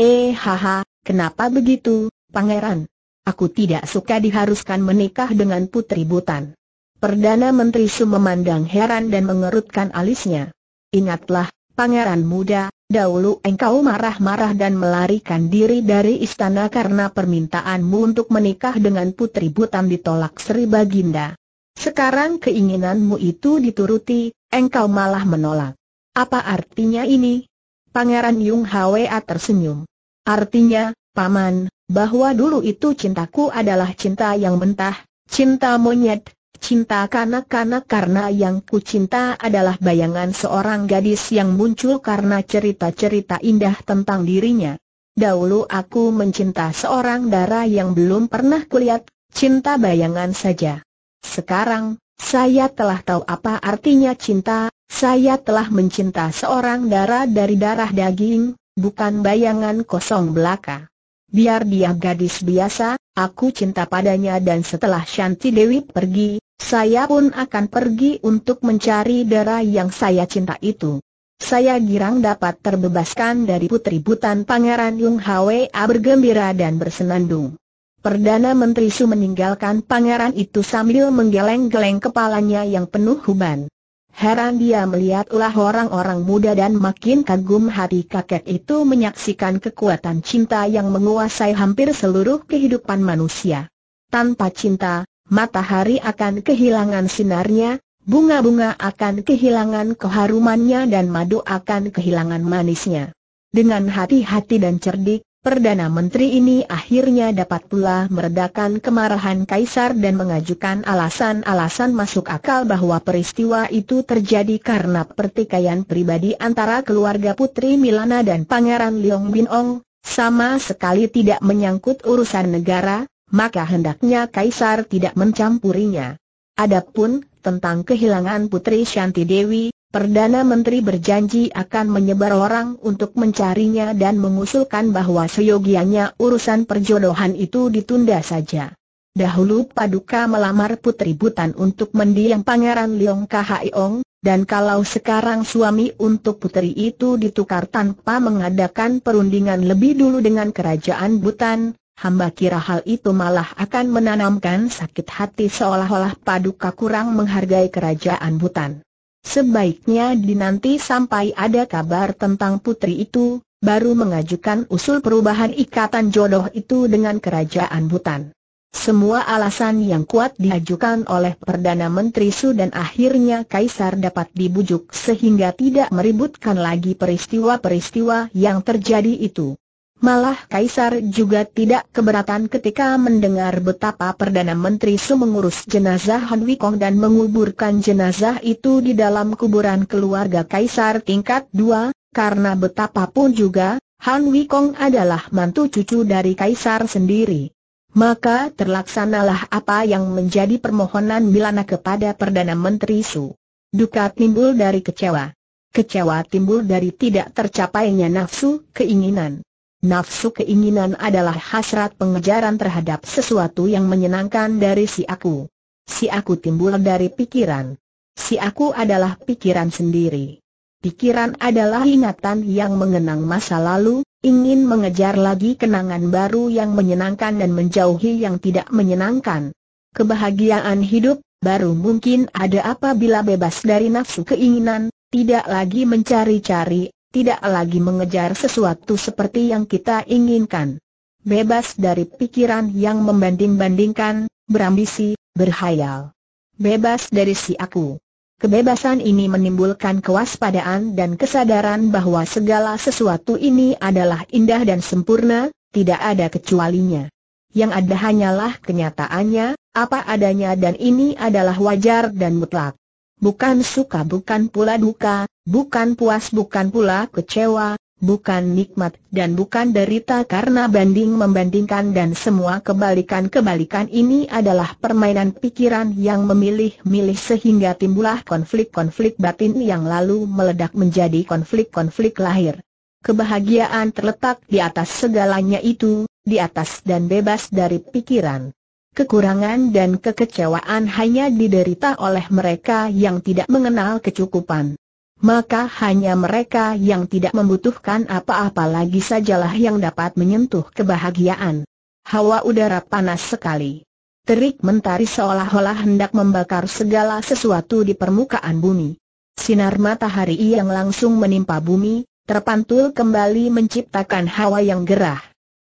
Speaker 1: Eh haha, kenapa begitu, pangeran? Aku tidak suka diharuskan menikah dengan putri Butan. Perdana Menteri Su memandang heran dan mengerutkan alisnya. Ingatlah, pangeran muda, dahulu engkau marah-marah dan melarikan diri dari istana karena permintaanmu untuk menikah dengan putri Butan ditolak Sri Baginda. Sekarang keinginanmu itu dituruti, engkau malah menolak. Apa artinya ini? Pangeran Yung Hwa tersenyum. Artinya, Paman, bahwa dulu itu cintaku adalah cinta yang mentah, cinta monyet, cinta kanak-kanak karena yang ku cinta adalah bayangan seorang gadis yang muncul karena cerita-cerita indah tentang dirinya. Dahulu aku mencinta seorang darah yang belum pernah kulihat, cinta bayangan saja. Sekarang, saya telah tahu apa artinya cinta, saya telah mencinta seorang darah dari darah daging, bukan bayangan kosong belaka biar dia gadis biasa, aku cinta padanya dan setelah Shanti Dewi pergi, saya pun akan pergi untuk mencari darah yang saya cinta itu. Saya girang dapat terbebaskan dari putri butan Pangeran Yung Hwa bergembira dan bersenandung. Perdana Menteri Su meninggalkan pangeran itu sambil menggeleng-geleng kepalanya yang penuh huban. Heran dia melihat ulah orang-orang muda dan makin kagum hati kakek itu menyaksikan kekuatan cinta yang menguasai hampir seluruh kehidupan manusia. Tanpa cinta, matahari akan kehilangan sinarnya, bunga-bunga akan kehilangan keharumannya dan madu akan kehilangan manisnya. Dengan hati-hati dan cerdik, Perdana Menteri ini akhirnya dapat pula meredakan kemarahan Kaisar dan mengajukan alasan-alasan masuk akal bahwa peristiwa itu terjadi karena pertikaian pribadi antara keluarga Putri Milana dan Pangeran Leong Bin Ong, sama sekali tidak menyangkut urusan negara, maka hendaknya Kaisar tidak mencampurinya. Adapun, tentang kehilangan Putri Shanti Dewi, Perdana Menteri berjanji akan menyebar orang untuk mencarinya dan mengusulkan bahwa seyogianya urusan perjodohan itu ditunda saja. Dahulu Paduka melamar putri Butan untuk mendiang Pangeran Leong Kahaiong, dan kalau sekarang suami untuk putri itu ditukar tanpa mengadakan perundingan lebih dulu dengan kerajaan Butan, hamba kira hal itu malah akan menanamkan sakit hati seolah-olah Paduka kurang menghargai kerajaan Butan. Sebaiknya dinanti sampai ada kabar tentang putri itu, baru mengajukan usul perubahan ikatan jodoh itu dengan kerajaan Butan. Semua alasan yang kuat diajukan oleh Perdana Menteri Su dan akhirnya Kaisar dapat dibujuk sehingga tidak meributkan lagi peristiwa-peristiwa yang terjadi itu. Malah Kaisar juga tidak keberatan ketika mendengar betapa Perdana Menteri Su mengurus jenazah Han Wikong dan menguburkan jenazah itu di dalam kuburan keluarga Kaisar tingkat 2, karena betapapun juga, Han Wikong adalah mantu cucu dari Kaisar sendiri. Maka terlaksanalah apa yang menjadi permohonan Milana kepada Perdana Menteri Su. Duka timbul dari kecewa. Kecewa timbul dari tidak tercapainya nafsu, keinginan. Nafsu keinginan adalah hasrat pengejaran terhadap sesuatu yang menyenangkan dari si aku. Si aku timbul dari pikiran. Si aku adalah pikiran sendiri. Pikiran adalah ingatan yang mengenang masa lalu, ingin mengejar lagi kenangan baru yang menyenangkan dan menjauhi yang tidak menyenangkan. Kebahagiaan hidup, baru mungkin ada apabila bebas dari nafsu keinginan, tidak lagi mencari-cari, tidak lagi mengejar sesuatu seperti yang kita inginkan. Bebas dari pikiran yang membanding-bandingkan, berambisi, berhayal. Bebas dari si aku. Kebebasan ini menimbulkan kewaspadaan dan kesadaran bahwa segala sesuatu ini adalah indah dan sempurna, tidak ada kecualinya. Yang ada hanyalah kenyataannya, apa adanya dan ini adalah wajar dan mutlak. Bukan suka bukan pula duka, bukan puas bukan pula kecewa, bukan nikmat dan bukan derita karena banding-membandingkan dan semua kebalikan-kebalikan ini adalah permainan pikiran yang memilih-milih sehingga timbullah konflik-konflik batin yang lalu meledak menjadi konflik-konflik lahir. Kebahagiaan terletak di atas segalanya itu, di atas dan bebas dari pikiran kekurangan dan kekecewaan hanya diderita oleh mereka yang tidak mengenal kecukupan. Maka hanya mereka yang tidak membutuhkan apa-apa lagi sajalah yang dapat menyentuh kebahagiaan. Hawa udara panas sekali. Terik mentari seolah-olah hendak membakar segala sesuatu di permukaan bumi. Sinar matahari yang langsung menimpa bumi, terpantul kembali menciptakan hawa yang gerah.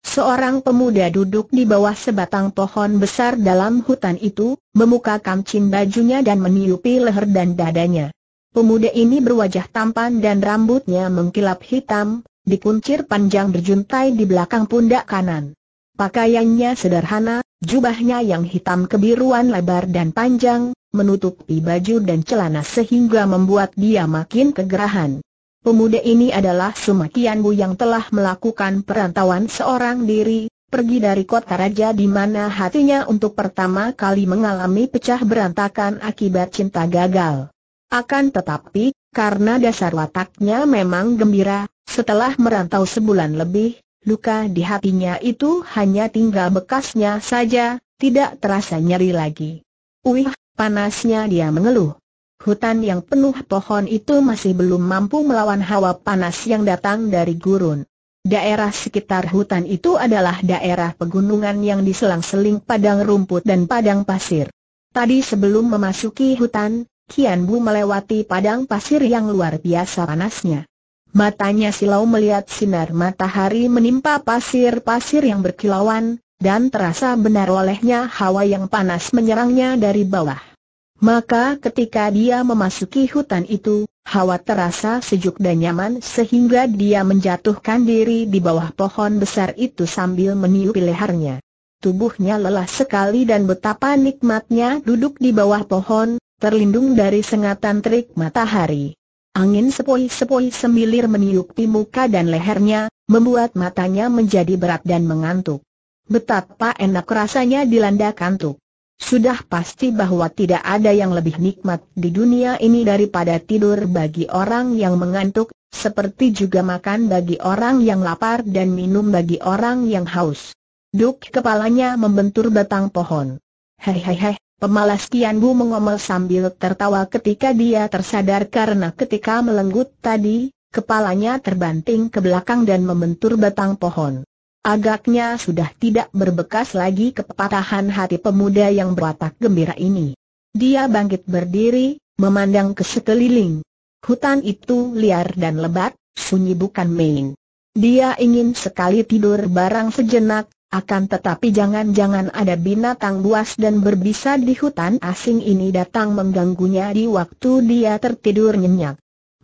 Speaker 1: Seorang pemuda duduk di bawah sebatang pohon besar dalam hutan itu, memuka kancing bajunya dan meniupi leher dan dadanya. Pemuda ini berwajah tampan dan rambutnya mengkilap hitam, dikuncir panjang berjuntai di belakang pundak kanan. Pakaiannya sederhana, jubahnya yang hitam kebiruan lebar dan panjang, menutupi baju dan celana sehingga membuat dia makin kegerahan. Pemuda ini adalah bu yang telah melakukan perantauan seorang diri, pergi dari kota raja di mana hatinya untuk pertama kali mengalami pecah berantakan akibat cinta gagal. Akan tetapi, karena dasar wataknya memang gembira, setelah merantau sebulan lebih, luka di hatinya itu hanya tinggal bekasnya saja, tidak terasa nyeri lagi. Wih, panasnya dia mengeluh. Hutan yang penuh pohon itu masih belum mampu melawan hawa panas yang datang dari gurun. Daerah sekitar hutan itu adalah daerah pegunungan yang diselang-seling padang rumput dan padang pasir. Tadi sebelum memasuki hutan, Kian Bu melewati padang pasir yang luar biasa panasnya. Matanya silau melihat sinar matahari menimpa pasir-pasir yang berkilauan, dan terasa benar olehnya hawa yang panas menyerangnya dari bawah. Maka ketika dia memasuki hutan itu, hawa terasa sejuk dan nyaman sehingga dia menjatuhkan diri di bawah pohon besar itu sambil meniup lehernya. Tubuhnya lelah sekali dan betapa nikmatnya duduk di bawah pohon, terlindung dari sengatan terik matahari. Angin sepoi-sepoi semilir meniupi muka dan lehernya, membuat matanya menjadi berat dan mengantuk. Betapa enak rasanya dilanda kantuk. Sudah pasti bahwa tidak ada yang lebih nikmat di dunia ini daripada tidur bagi orang yang mengantuk, seperti juga makan bagi orang yang lapar dan minum bagi orang yang haus. Duk kepalanya membentur batang pohon. Hei hei hei! pemalas Tian mengomel sambil tertawa ketika dia tersadar karena ketika melenggut tadi, kepalanya terbanting ke belakang dan membentur batang pohon. Agaknya sudah tidak berbekas lagi kepatahan hati pemuda yang berwatak gembira ini. Dia bangkit berdiri, memandang ke sekeliling. Hutan itu liar dan lebat, sunyi bukan main. Dia ingin sekali tidur barang sejenak, akan tetapi jangan-jangan ada binatang buas dan berbisa di hutan asing ini datang mengganggunya di waktu dia tertidur nyenyak.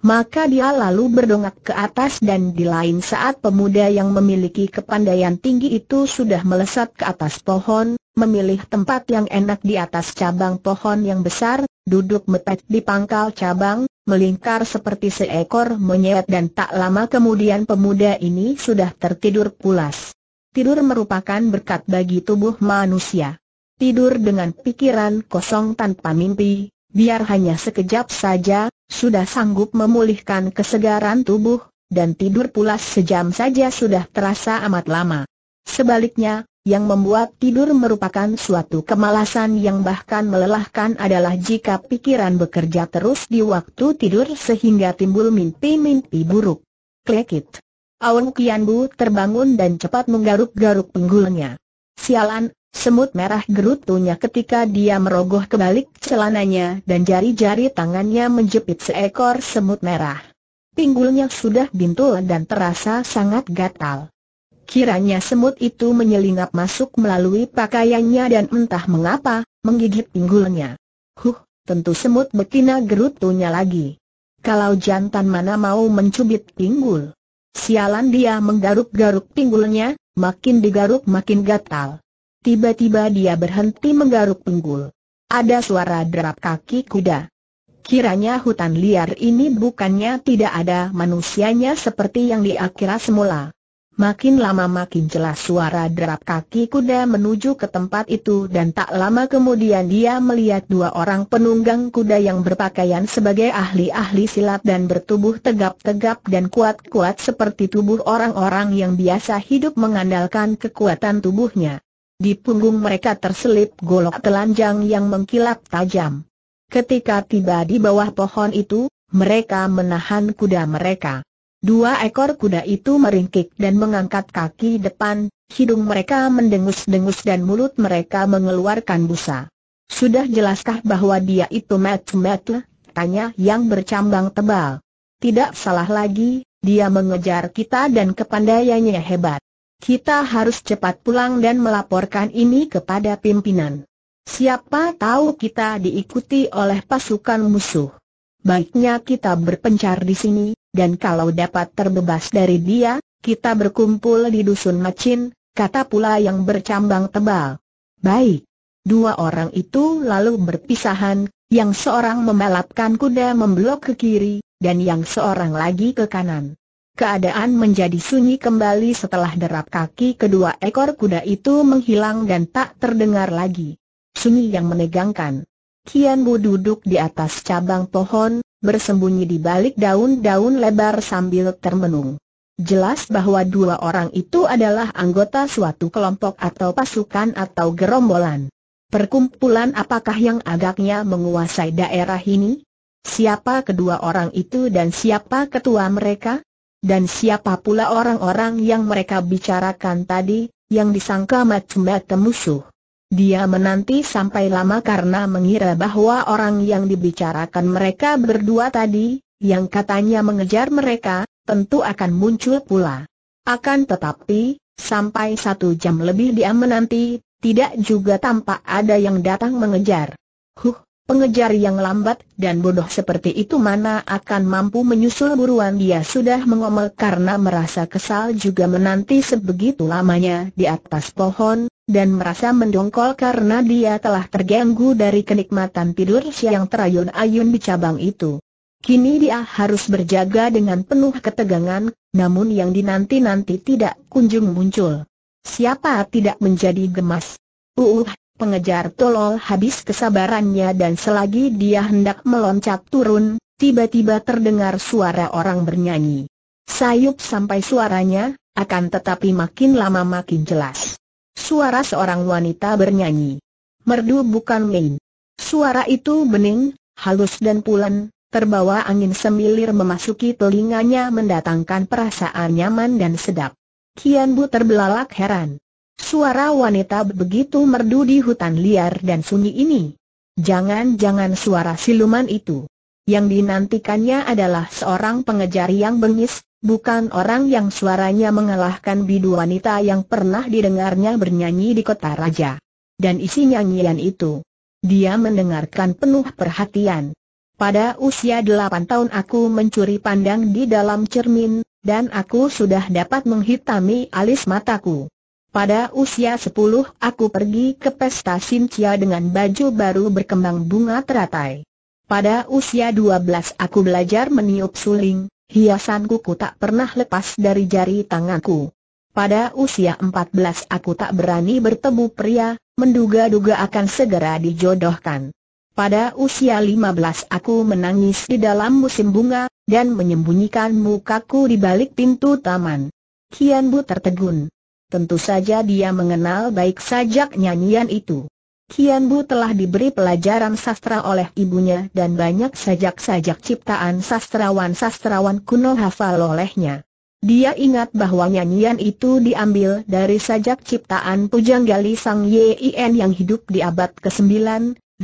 Speaker 1: Maka dia lalu berdongak ke atas dan di lain saat pemuda yang memiliki kepandaian tinggi itu sudah melesat ke atas pohon, memilih tempat yang enak di atas cabang pohon yang besar, duduk mepet di pangkal cabang, melingkar seperti seekor monyet dan tak lama kemudian pemuda ini sudah tertidur pulas. Tidur merupakan berkat bagi tubuh manusia. Tidur dengan pikiran kosong tanpa mimpi, biar hanya sekejap saja, sudah sanggup memulihkan kesegaran tubuh, dan tidur pulas sejam saja sudah terasa amat lama. Sebaliknya, yang membuat tidur merupakan suatu kemalasan yang bahkan melelahkan adalah jika pikiran bekerja terus di waktu tidur sehingga timbul mimpi-mimpi buruk. Klekit. Awan Kianbu terbangun dan cepat menggaruk-garuk penggulnya. Sialan, Semut merah gerutunya ketika dia merogoh kebalik celananya dan jari-jari tangannya menjepit seekor semut merah. Pinggulnya sudah bintul dan terasa sangat gatal. Kiranya semut itu menyelinap masuk melalui pakaiannya dan entah mengapa, menggigit pinggulnya. Huh, tentu semut betina gerutunya lagi. Kalau jantan mana mau mencubit pinggul. Sialan dia menggaruk-garuk pinggulnya, makin digaruk makin gatal. Tiba-tiba dia berhenti menggaruk pinggul. Ada suara derap kaki kuda. Kiranya hutan liar ini bukannya tidak ada manusianya seperti yang diakira semula. Makin lama makin jelas suara derap kaki kuda menuju ke tempat itu dan tak lama kemudian dia melihat dua orang penunggang kuda yang berpakaian sebagai ahli-ahli silat dan bertubuh tegap-tegap dan kuat-kuat seperti tubuh orang-orang yang biasa hidup mengandalkan kekuatan tubuhnya. Di punggung mereka terselip golok telanjang yang mengkilap tajam. Ketika tiba di bawah pohon itu, mereka menahan kuda mereka. Dua ekor kuda itu meringkik dan mengangkat kaki depan, hidung mereka mendengus-dengus dan mulut mereka mengeluarkan busa. Sudah jelaskah bahwa dia itu metu-metu? Tanya yang bercambang tebal. Tidak salah lagi, dia mengejar kita dan kepandaiannya hebat. Kita harus cepat pulang dan melaporkan ini kepada pimpinan. Siapa tahu kita diikuti oleh pasukan musuh. Baiknya kita berpencar di sini, dan kalau dapat terbebas dari dia, kita berkumpul di dusun Macin, kata pula yang bercambang tebal. Baik. Dua orang itu lalu berpisahan, yang seorang membalapkan kuda memblok ke kiri, dan yang seorang lagi ke kanan. Keadaan menjadi sunyi kembali setelah derap kaki kedua ekor kuda itu menghilang dan tak terdengar lagi. Sunyi yang menegangkan. Kian Bu duduk di atas cabang pohon, bersembunyi di balik daun-daun lebar sambil termenung. Jelas bahwa dua orang itu adalah anggota suatu kelompok atau pasukan atau gerombolan. Perkumpulan apakah yang agaknya menguasai daerah ini? Siapa kedua orang itu dan siapa ketua mereka? Dan siapa pula orang-orang yang mereka bicarakan tadi, yang disangka macam-macam musuh. Dia menanti sampai lama karena mengira bahwa orang yang dibicarakan mereka berdua tadi, yang katanya mengejar mereka, tentu akan muncul pula. Akan tetapi, sampai satu jam lebih dia menanti, tidak juga tampak ada yang datang mengejar. Huh, Pengejar yang lambat dan bodoh seperti itu mana akan mampu menyusul buruan dia sudah mengomel karena merasa kesal juga menanti sebegitu lamanya di atas pohon, dan merasa mendongkol karena dia telah terganggu dari kenikmatan tidur siang terayun-ayun di cabang itu. Kini dia harus berjaga dengan penuh ketegangan, namun yang dinanti-nanti tidak kunjung muncul. Siapa tidak menjadi gemas? Uh, uh. Pengejar tolol habis kesabarannya dan selagi dia hendak meloncat turun, tiba-tiba terdengar suara orang bernyanyi. Sayup sampai suaranya, akan tetapi makin lama makin jelas. Suara seorang wanita bernyanyi. Merdu bukan main. Suara itu bening, halus dan pulen, terbawa angin semilir memasuki telinganya mendatangkan perasaan nyaman dan sedap. Kian Bu terbelalak heran. Suara wanita begitu merdu di hutan liar dan sunyi ini. Jangan-jangan suara siluman itu. Yang dinantikannya adalah seorang pengejar yang bengis, bukan orang yang suaranya mengalahkan bidu wanita yang pernah didengarnya bernyanyi di kota raja. Dan isi nyanyian itu. Dia mendengarkan penuh perhatian. Pada usia delapan tahun aku mencuri pandang di dalam cermin, dan aku sudah dapat menghitami alis mataku. Pada usia sepuluh, aku pergi ke pesta Sintia dengan baju baru berkembang bunga teratai. Pada usia dua belas, aku belajar meniup suling, hiasan kuku tak pernah lepas dari jari tanganku. Pada usia empat belas, aku tak berani bertemu pria, menduga-duga akan segera dijodohkan. Pada usia lima belas, aku menangis di dalam musim bunga, dan menyembunyikan mukaku di balik pintu taman. Kian Bu tertegun. Tentu saja dia mengenal baik sajak nyanyian itu. Kian Bu telah diberi pelajaran sastra oleh ibunya dan banyak sajak-sajak ciptaan sastrawan-sastrawan kuno hafal olehnya. Dia ingat bahwa nyanyian itu diambil dari sajak ciptaan Pujanggali Sang Yin yang hidup di abad ke-9, 812-858.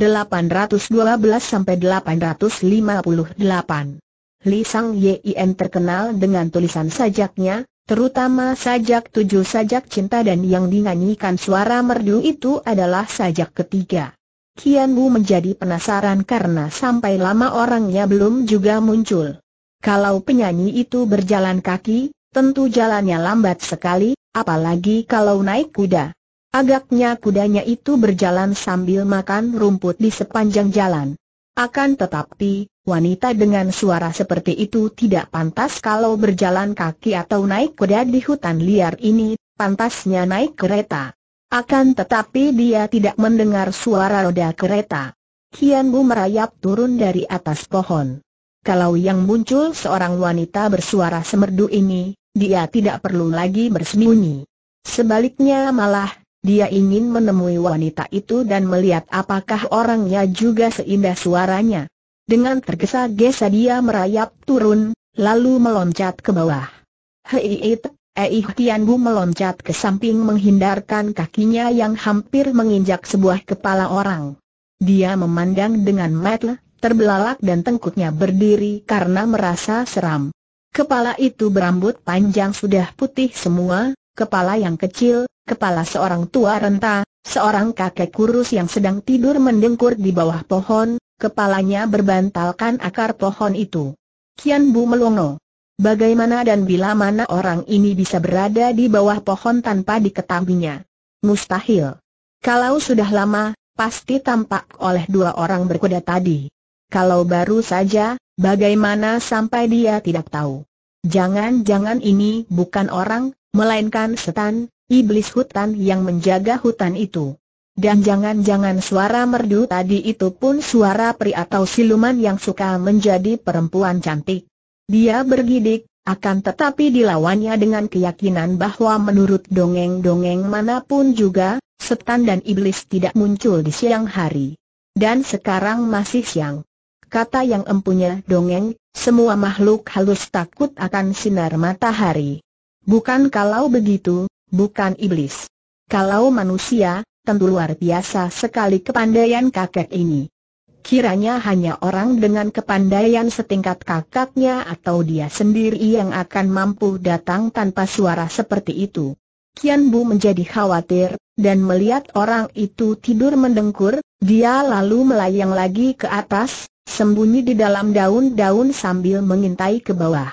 Speaker 1: Li Sang Yin terkenal dengan tulisan sajaknya, Terutama sajak tujuh sajak cinta dan yang dinyanyikan suara merdu itu adalah sajak ketiga. Kian Bu menjadi penasaran karena sampai lama orangnya belum juga muncul. Kalau penyanyi itu berjalan kaki, tentu jalannya lambat sekali, apalagi kalau naik kuda. Agaknya kudanya itu berjalan sambil makan rumput di sepanjang jalan. Akan tetapi, wanita dengan suara seperti itu tidak pantas kalau berjalan kaki atau naik kuda di hutan liar ini, pantasnya naik kereta. Akan tetapi dia tidak mendengar suara roda kereta. Kian Bu merayap turun dari atas pohon. Kalau yang muncul seorang wanita bersuara semerdu ini, dia tidak perlu lagi bersembunyi. Sebaliknya malah, dia ingin menemui wanita itu dan melihat apakah orangnya juga seindah suaranya. Dengan tergesa-gesa dia merayap turun, lalu meloncat ke bawah. Hei it, Eih eh, Tian Bu meloncat ke samping menghindarkan kakinya yang hampir menginjak sebuah kepala orang. Dia memandang dengan mata terbelalak dan tengkuknya berdiri karena merasa seram. Kepala itu berambut panjang sudah putih semua, kepala yang kecil, kepala seorang tua renta, seorang kakek kurus yang sedang tidur mendengkur di bawah pohon, kepalanya berbantalkan akar pohon itu. Kian Bu melongo. Bagaimana dan bila mana orang ini bisa berada di bawah pohon tanpa diketahuinya? Mustahil. Kalau sudah lama, pasti tampak oleh dua orang berkuda tadi. Kalau baru saja, bagaimana sampai dia tidak tahu? Jangan-jangan ini bukan orang, melainkan setan, iblis hutan yang menjaga hutan itu. Dan jangan-jangan suara merdu tadi itu pun suara pri atau siluman yang suka menjadi perempuan cantik. Dia bergidik, akan tetapi dilawannya dengan keyakinan bahwa menurut dongeng-dongeng manapun juga, setan dan iblis tidak muncul di siang hari. Dan sekarang masih siang. Kata yang empunya dongeng, semua makhluk halus takut akan sinar matahari. Bukan kalau begitu, bukan iblis. Kalau manusia, tentu luar biasa sekali kepandaian kakek ini. Kiranya hanya orang dengan kepandaian setingkat kakaknya atau dia sendiri yang akan mampu datang tanpa suara seperti itu. Kian Bu menjadi khawatir, dan melihat orang itu tidur mendengkur, dia lalu melayang lagi ke atas, sembunyi di dalam daun-daun sambil mengintai ke bawah.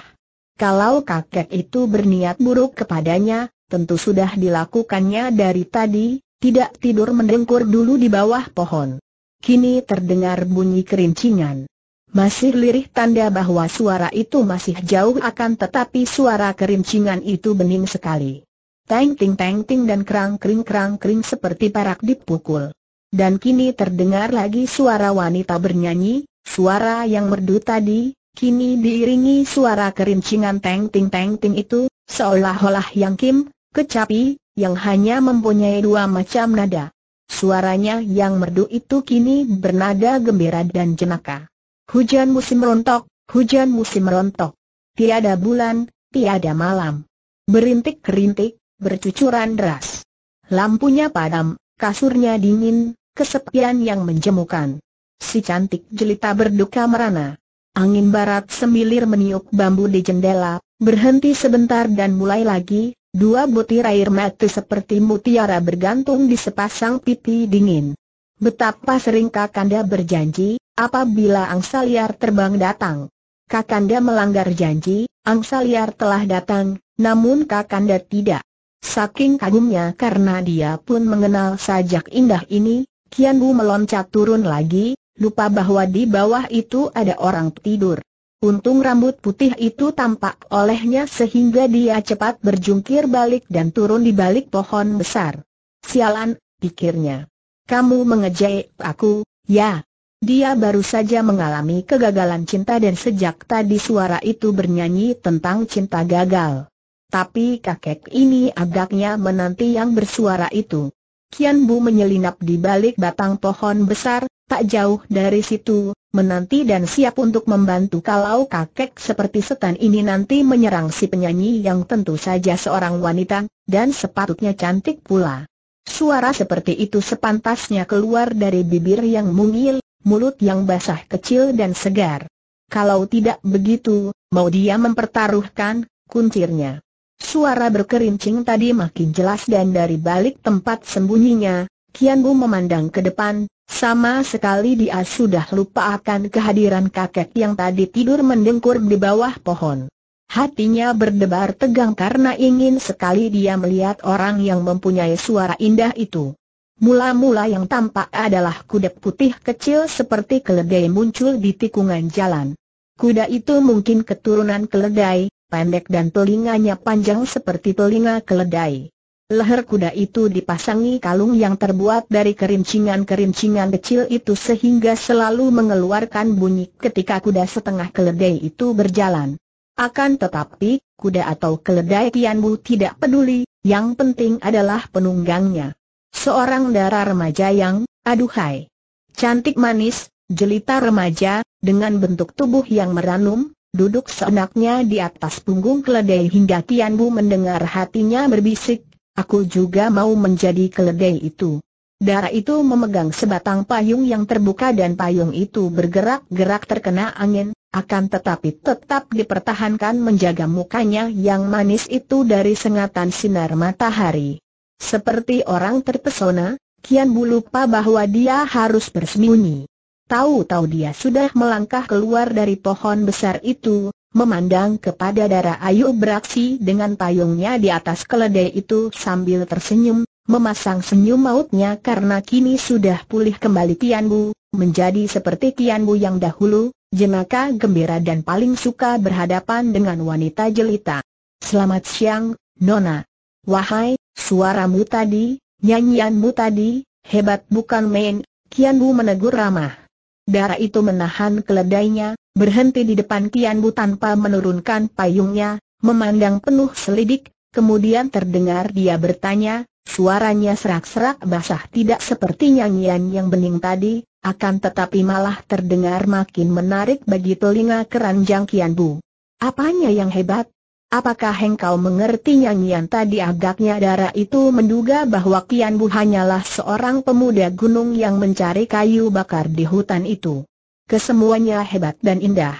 Speaker 1: Kalau kakek itu berniat buruk kepadanya, tentu sudah dilakukannya dari tadi, tidak tidur mendengkur dulu di bawah pohon. Kini terdengar bunyi kerincingan. Masih lirih tanda bahwa suara itu masih jauh akan tetapi suara kerincingan itu bening sekali. Teng ting teng ting dan kerang kering kerang kering seperti parak dipukul. Dan kini terdengar lagi suara wanita bernyanyi, suara yang merdu tadi, kini diiringi suara kerincingan teng ting teng ting itu, seolah-olah Yang Kim, kecapi, yang hanya mempunyai dua macam nada. Suaranya yang merdu itu kini bernada gembira dan jenaka. Hujan musim rontok, hujan musim rontok. Tiada bulan, tiada malam. Berintik-kerintik, bercucuran deras. Lampunya padam, kasurnya dingin, kesepian yang menjemukan. Si cantik jelita berduka merana. Angin barat semilir meniup bambu di jendela, berhenti sebentar dan mulai lagi, Dua butir air mati seperti mutiara bergantung di sepasang pipi dingin. Betapa sering Kakanda berjanji, apabila angsa liar terbang datang. Kakanda melanggar janji, angsa liar telah datang, namun Kakanda tidak. Saking kagumnya karena dia pun mengenal sajak indah ini, Kian meloncat turun lagi, lupa bahwa di bawah itu ada orang tidur. Untung rambut putih itu tampak olehnya sehingga dia cepat berjungkir balik dan turun di balik pohon besar. Sialan, pikirnya. Kamu mengejek aku, ya. Dia baru saja mengalami kegagalan cinta dan sejak tadi suara itu bernyanyi tentang cinta gagal. Tapi kakek ini agaknya menanti yang bersuara itu. Kian Bu menyelinap di balik batang pohon besar, tak jauh dari situ, menanti dan siap untuk membantu kalau kakek seperti setan ini nanti menyerang si penyanyi yang tentu saja seorang wanita, dan sepatutnya cantik pula. Suara seperti itu sepantasnya keluar dari bibir yang mungil, mulut yang basah kecil dan segar. Kalau tidak begitu, mau dia mempertaruhkan, kuncirnya. Suara berkerincing tadi makin jelas dan dari balik tempat sembunyinya, Kian Bu memandang ke depan, sama sekali dia sudah lupa akan kehadiran kakek yang tadi tidur mendengkur di bawah pohon. Hatinya berdebar tegang karena ingin sekali dia melihat orang yang mempunyai suara indah itu. Mula-mula yang tampak adalah kuda putih kecil seperti keledai muncul di tikungan jalan. Kuda itu mungkin keturunan keledai, pendek dan telinganya panjang seperti telinga keledai. Leher kuda itu dipasangi kalung yang terbuat dari kerincingan-kerincingan kecil itu sehingga selalu mengeluarkan bunyi ketika kuda setengah keledai itu berjalan. Akan tetapi, kuda atau keledai Tianbu tidak peduli, yang penting adalah penunggangnya. Seorang darah remaja yang, aduhai, cantik manis, jelita remaja, dengan bentuk tubuh yang meranum, duduk seenaknya di atas punggung keledai hingga Tian Bu mendengar hatinya berbisik, aku juga mau menjadi keledai itu. Dara itu memegang sebatang payung yang terbuka dan payung itu bergerak-gerak terkena angin, akan tetapi tetap dipertahankan menjaga mukanya yang manis itu dari sengatan sinar matahari. Seperti orang terpesona, Kian Bu lupa bahwa dia harus bersembunyi. Tahu-tahu dia sudah melangkah keluar dari pohon besar itu, memandang kepada darah Ayu beraksi dengan payungnya di atas keledai itu sambil tersenyum, memasang senyum mautnya karena kini sudah pulih kembali Tian Bu, menjadi seperti Tian Bu yang dahulu, jenaka gembira dan paling suka berhadapan dengan wanita jelita. Selamat siang, Nona. Wahai, suaramu tadi, nyanyianmu tadi, hebat bukan main, Kian Bu menegur ramah darah itu menahan keledainya, berhenti di depan Kian Bu tanpa menurunkan payungnya, memandang penuh selidik, kemudian terdengar dia bertanya, suaranya serak-serak basah tidak seperti nyanyian yang bening tadi, akan tetapi malah terdengar makin menarik bagi telinga keranjang Kian Bu. Apanya yang hebat? Apakah engkau mengerti nyanyian tadi agaknya darah itu menduga bahwa Kian Bu hanyalah seorang pemuda gunung yang mencari kayu bakar di hutan itu. Kesemuanya hebat dan indah.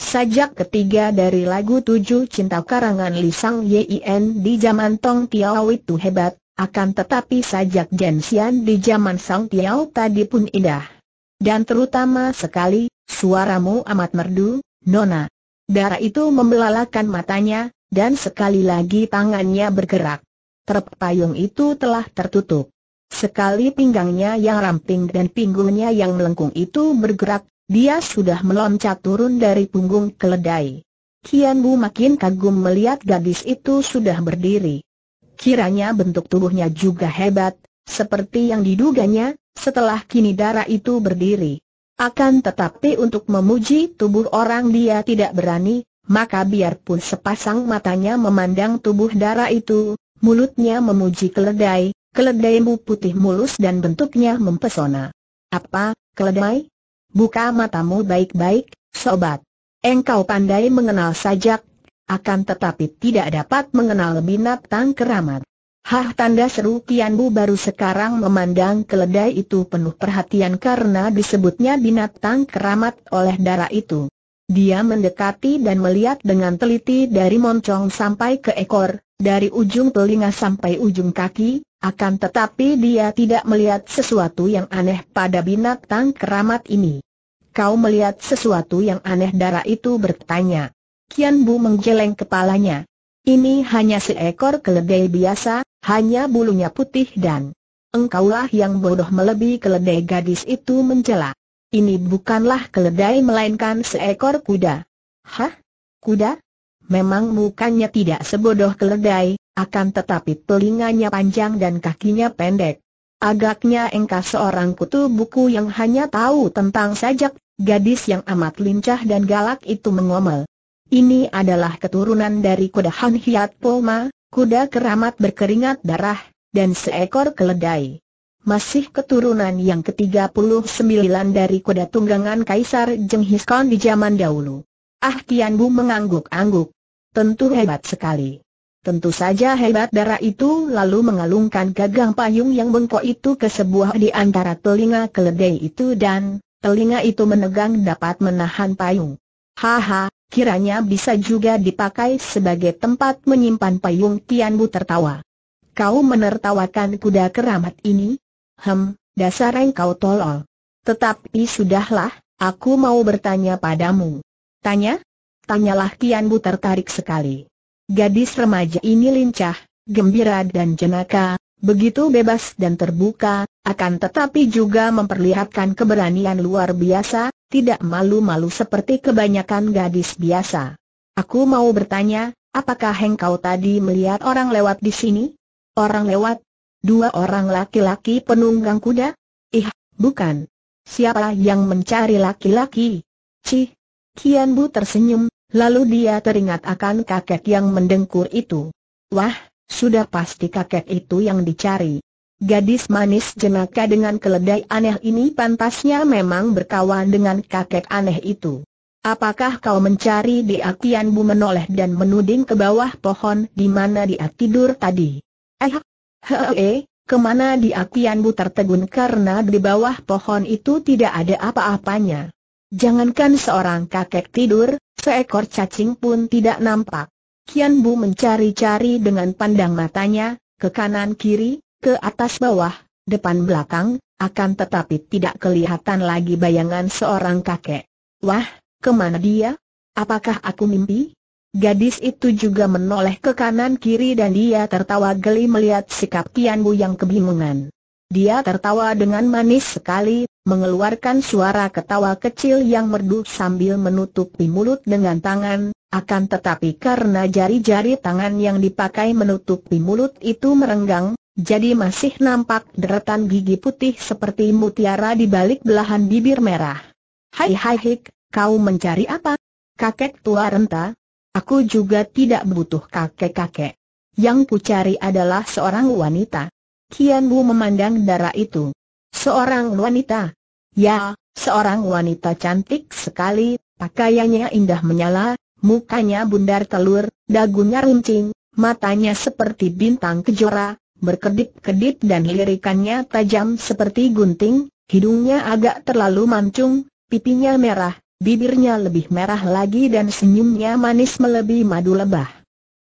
Speaker 1: Sajak ketiga dari lagu Tujuh Cinta karangan Lisang Yin di zaman Tong Tiao itu hebat, akan tetapi sajak Jensian di zaman Sang Tiao tadi pun indah. Dan terutama sekali, suaramu amat merdu, Nona. Darah itu membelalakan matanya, dan sekali lagi tangannya bergerak. Terp payung itu telah tertutup. Sekali pinggangnya yang ramping dan pinggulnya yang melengkung itu bergerak, dia sudah meloncat turun dari punggung keledai. Kian Bu makin kagum melihat gadis itu sudah berdiri. Kiranya bentuk tubuhnya juga hebat, seperti yang diduganya, setelah kini darah itu berdiri. Akan tetapi untuk memuji tubuh orang dia tidak berani, maka biarpun sepasang matanya memandang tubuh darah itu, mulutnya memuji keledai, keledaimu putih mulus dan bentuknya mempesona. Apa, keledai? Buka matamu baik-baik, sobat. Engkau pandai mengenal sajak, akan tetapi tidak dapat mengenal binatang keramat. Hah tanda seru Kian Bu baru sekarang memandang keledai itu penuh perhatian karena disebutnya binatang keramat oleh darah itu. Dia mendekati dan melihat dengan teliti dari moncong sampai ke ekor, dari ujung telinga sampai ujung kaki, akan tetapi dia tidak melihat sesuatu yang aneh pada binatang keramat ini. Kau melihat sesuatu yang aneh darah itu bertanya. Kian Bu menggeleng kepalanya. Ini hanya seekor keledai biasa, hanya bulunya putih dan engkaulah yang bodoh melebihi keledai gadis itu mencela. Ini bukanlah keledai melainkan seekor kuda. Hah? Kuda? Memang mukanya tidak sebodoh keledai, akan tetapi telinganya panjang dan kakinya pendek. Agaknya engkau seorang kutu buku yang hanya tahu tentang sajak, gadis yang amat lincah dan galak itu mengomel. Ini adalah keturunan dari kuda Han Hiat Poma, kuda keramat berkeringat darah, dan seekor keledai. Masih keturunan yang ke-39 dari kuda tunggangan Kaisar Jenghis Khan di zaman dahulu. Ah Tian Bu mengangguk-angguk. Tentu hebat sekali. Tentu saja hebat darah itu lalu mengalungkan gagang payung yang bengkok itu ke sebuah di antara telinga keledai itu dan telinga itu menegang dapat menahan payung. Haha, Kiranya bisa juga dipakai sebagai tempat menyimpan payung Tianbu tertawa. Kau menertawakan kuda keramat ini? Hem, dasar yang kau tolol. Tetapi sudahlah, aku mau bertanya padamu. Tanya? Tanyalah Tianbu tertarik sekali. Gadis remaja ini lincah, gembira dan jenaka, begitu bebas dan terbuka, akan tetapi juga memperlihatkan keberanian luar biasa, tidak malu-malu seperti kebanyakan gadis biasa. Aku mau bertanya, apakah engkau tadi melihat orang lewat di sini? Orang lewat? Dua orang laki-laki penunggang kuda? Ih, bukan. Siapa yang mencari laki-laki? Cih. Kian Bu tersenyum, lalu dia teringat akan kakek yang mendengkur itu. Wah, sudah pasti kakek itu yang dicari. Gadis manis jenaka dengan keledai aneh ini pantasnya memang berkawan dengan kakek aneh itu. Apakah kau mencari dia Bu menoleh dan menuding ke bawah pohon di mana dia tidur tadi? Eh, hee, kemana dia Bu tertegun karena di bawah pohon itu tidak ada apa-apanya. Jangankan seorang kakek tidur, seekor cacing pun tidak nampak. Kian Bu mencari-cari dengan pandang matanya, ke kanan kiri, ke atas bawah, depan belakang, akan tetapi tidak kelihatan lagi bayangan seorang kakek. Wah, kemana dia? Apakah aku mimpi? Gadis itu juga menoleh ke kanan kiri dan dia tertawa geli melihat sikap Tian Bu yang kebingungan. Dia tertawa dengan manis sekali, mengeluarkan suara ketawa kecil yang merdu sambil menutupi mulut dengan tangan, akan tetapi karena jari-jari tangan yang dipakai menutupi mulut itu merenggang, jadi masih nampak deretan gigi putih seperti mutiara di balik belahan bibir merah. Hai hai hik, kau mencari apa? Kakek tua renta? Aku juga tidak butuh kakek-kakek. Yang ku cari adalah seorang wanita. Kian Wu memandang darah itu. Seorang wanita? Ya, seorang wanita cantik sekali, pakaiannya indah menyala, mukanya bundar telur, dagunya runcing, matanya seperti bintang kejora, berkedip-kedip dan lirikannya tajam seperti gunting, hidungnya agak terlalu mancung, pipinya merah, bibirnya lebih merah lagi dan senyumnya manis melebihi madu lebah.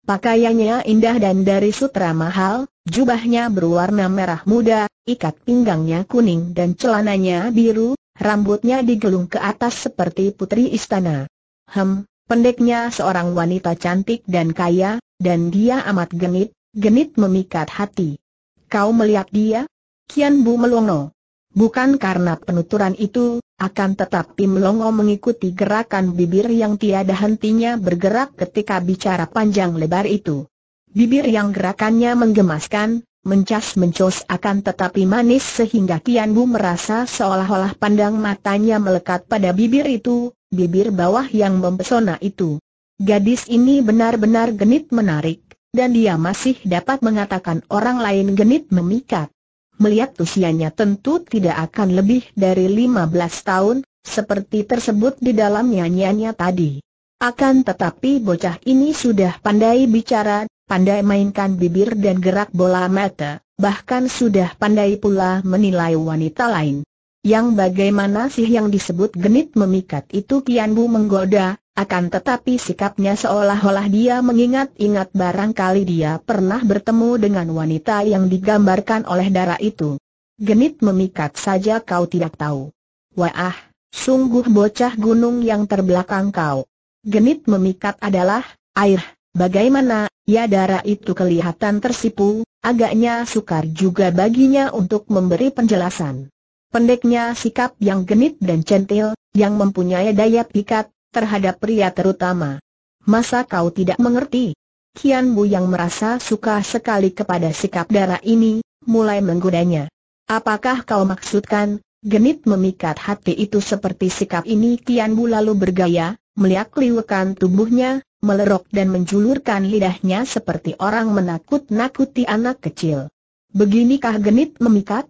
Speaker 1: Pakaiannya indah dan dari sutra mahal, jubahnya berwarna merah muda, ikat pinggangnya kuning dan celananya biru, rambutnya digelung ke atas seperti putri istana. Hem, Pendeknya seorang wanita cantik dan kaya, dan dia amat genit, genit memikat hati. Kau melihat dia? Kian Bu Melongo. Bukan karena penuturan itu, akan tetapi Melongo mengikuti gerakan bibir yang tiada hentinya bergerak ketika bicara panjang lebar itu. Bibir yang gerakannya menggemaskan, mencas-mencos akan tetapi manis sehingga Kian Bu merasa seolah-olah pandang matanya melekat pada bibir itu, bibir bawah yang mempesona itu. Gadis ini benar-benar genit menarik, dan dia masih dapat mengatakan orang lain genit memikat. Melihat usianya tentu tidak akan lebih dari 15 tahun, seperti tersebut di dalam nyanyiannya tadi. Akan tetapi bocah ini sudah pandai bicara, pandai mainkan bibir dan gerak bola mata, bahkan sudah pandai pula menilai wanita lain. Yang bagaimana sih yang disebut genit memikat itu Kian Bu menggoda, akan tetapi sikapnya seolah-olah dia mengingat-ingat barangkali dia pernah bertemu dengan wanita yang digambarkan oleh darah itu. Genit memikat saja kau tidak tahu. Wah, sungguh bocah gunung yang terbelakang kau. Genit memikat adalah, air, bagaimana, ya darah itu kelihatan tersipu, agaknya sukar juga baginya untuk memberi penjelasan. Pendeknya sikap yang genit dan centil, yang mempunyai daya pikat, terhadap pria terutama. Masa kau tidak mengerti? Kian Bu yang merasa suka sekali kepada sikap darah ini, mulai menggodanya. Apakah kau maksudkan, genit memikat hati itu seperti sikap ini Kian Bu lalu bergaya, meliak liwakan tubuhnya, melerok dan menjulurkan lidahnya seperti orang menakut-nakuti anak kecil. Beginikah genit memikat?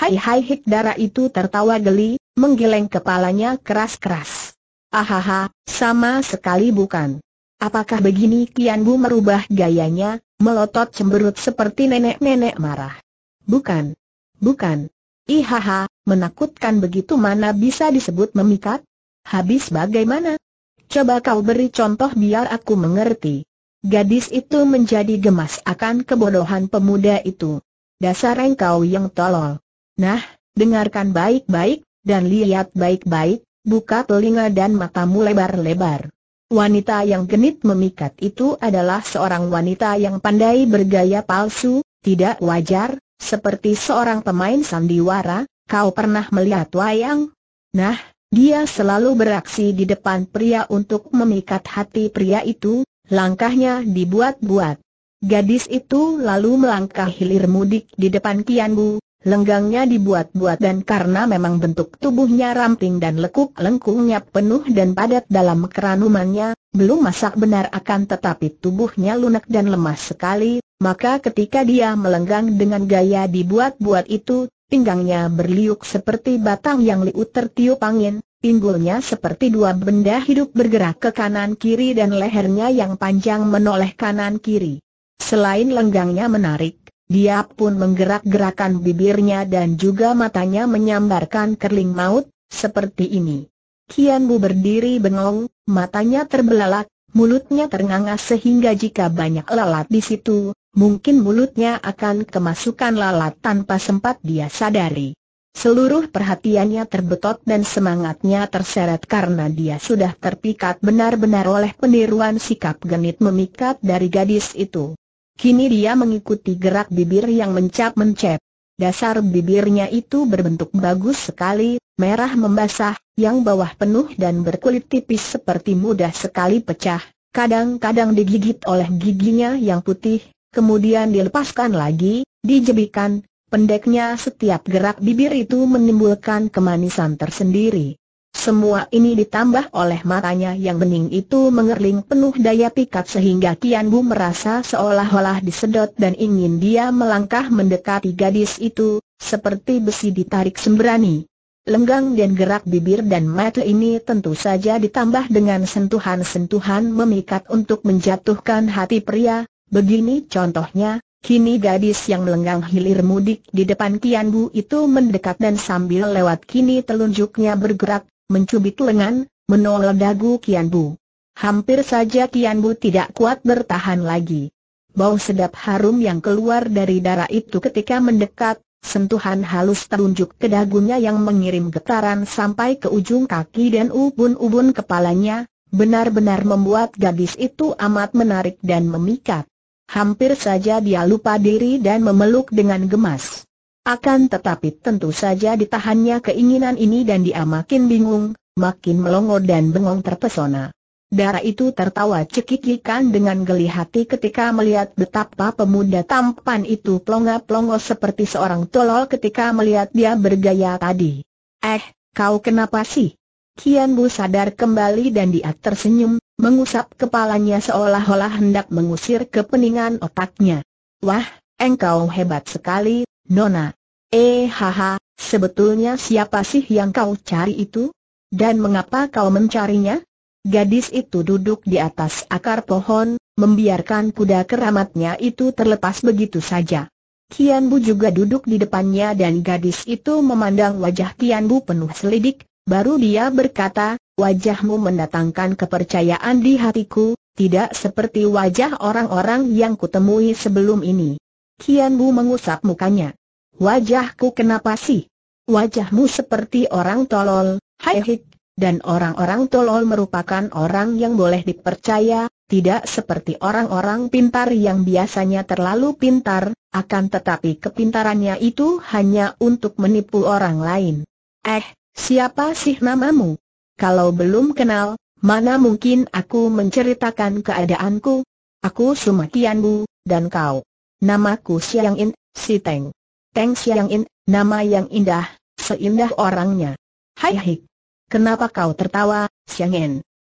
Speaker 1: Hai-hai darah itu tertawa geli, menggeleng kepalanya keras-keras. Ahaha, sama sekali bukan. Apakah begini Kian Bu merubah gayanya, melotot cemberut seperti nenek-nenek marah? Bukan. Bukan. Ihaha, menakutkan begitu mana bisa disebut memikat? Habis bagaimana? Coba kau beri contoh biar aku mengerti. Gadis itu menjadi gemas akan kebodohan pemuda itu. Dasar engkau yang tolol. Nah, dengarkan baik-baik, dan lihat baik-baik, buka telinga dan matamu lebar-lebar. Wanita yang genit memikat itu adalah seorang wanita yang pandai bergaya palsu, tidak wajar, seperti seorang pemain sandiwara, kau pernah melihat wayang? Nah, dia selalu beraksi di depan pria untuk memikat hati pria itu, langkahnya dibuat-buat. Gadis itu lalu melangkah hilir mudik di depan Kianbu, lenggangnya dibuat-buat dan karena memang bentuk tubuhnya ramping dan lekuk-lengkungnya penuh dan padat dalam keranumannya, belum masak benar akan tetapi tubuhnya lunak dan lemah sekali, maka ketika dia melenggang dengan gaya dibuat-buat itu, pinggangnya berliuk seperti batang yang liut tertiup angin, pinggulnya seperti dua benda hidup bergerak ke kanan-kiri dan lehernya yang panjang menoleh kanan-kiri. Selain lenggangnya menarik, dia pun menggerak-gerakan bibirnya dan juga matanya menyambarkan kerling maut, seperti ini. Kian Bu berdiri bengong, matanya terbelalak, mulutnya ternganga sehingga jika banyak lalat di situ, mungkin mulutnya akan kemasukan lalat tanpa sempat dia sadari. Seluruh perhatiannya terbetot dan semangatnya terseret karena dia sudah terpikat benar-benar oleh peniruan sikap genit memikat dari gadis itu. Kini dia mengikuti gerak bibir yang mencap-mencap. Dasar bibirnya itu berbentuk bagus sekali, merah membasah, yang bawah penuh dan berkulit tipis seperti mudah sekali pecah. Kadang-kadang digigit oleh giginya yang putih, kemudian dilepaskan lagi, dijebikan. Pendeknya setiap gerak bibir itu menimbulkan kemanisan tersendiri. Semua ini ditambah oleh matanya yang bening itu mengerling penuh daya pikat sehingga Tian Bu merasa seolah-olah disedot dan ingin dia melangkah mendekati gadis itu, seperti besi ditarik sembrani. Lenggang dan gerak bibir dan mata ini tentu saja ditambah dengan sentuhan-sentuhan memikat untuk menjatuhkan hati pria, begini contohnya, Kini gadis yang melenggang hilir mudik di depan Tian Bu itu mendekat dan sambil lewat kini telunjuknya bergerak, mencubit lengan, menolak dagu Kian Bu. Hampir saja Kian Bu tidak kuat bertahan lagi. Bau sedap harum yang keluar dari darah itu ketika mendekat, sentuhan halus terunjuk ke dagunya yang mengirim getaran sampai ke ujung kaki dan ubun-ubun kepalanya, benar-benar membuat gadis itu amat menarik dan memikat. Hampir saja dia lupa diri dan memeluk dengan gemas. Akan tetapi tentu saja ditahannya keinginan ini dan dia makin bingung, makin melongo dan bengong terpesona. Dara itu tertawa cekikikan dengan geli hati ketika melihat betapa pemuda tampan itu plonga-plongo seperti seorang tolol ketika melihat dia bergaya tadi. Eh, kau kenapa sih? Kian Bu sadar kembali dan dia tersenyum, mengusap kepalanya seolah-olah hendak mengusir kepeningan otaknya. Wah, engkau hebat sekali, Nona. Eh haha, sebetulnya siapa sih yang kau cari itu? Dan mengapa kau mencarinya? Gadis itu duduk di atas akar pohon, membiarkan kuda keramatnya itu terlepas begitu saja. Kian Bu juga duduk di depannya dan gadis itu memandang wajah Kian Bu penuh selidik, baru dia berkata, wajahmu mendatangkan kepercayaan di hatiku, tidak seperti wajah orang-orang yang kutemui sebelum ini. Kian Bu mengusap mukanya. Wajahku kenapa sih? Wajahmu seperti orang tolol, hai hik, dan orang-orang tolol merupakan orang yang boleh dipercaya, tidak seperti orang-orang pintar yang biasanya terlalu pintar, akan tetapi kepintarannya itu hanya untuk menipu orang lain. Eh, siapa sih namamu? Kalau belum kenal, mana mungkin aku menceritakan keadaanku? Aku Sumakian Bu, dan kau. Namaku Siang In, Si Teng. Teng Xiang In, nama yang indah, seindah orangnya. Hai hik. Kenapa kau tertawa, Xiang In?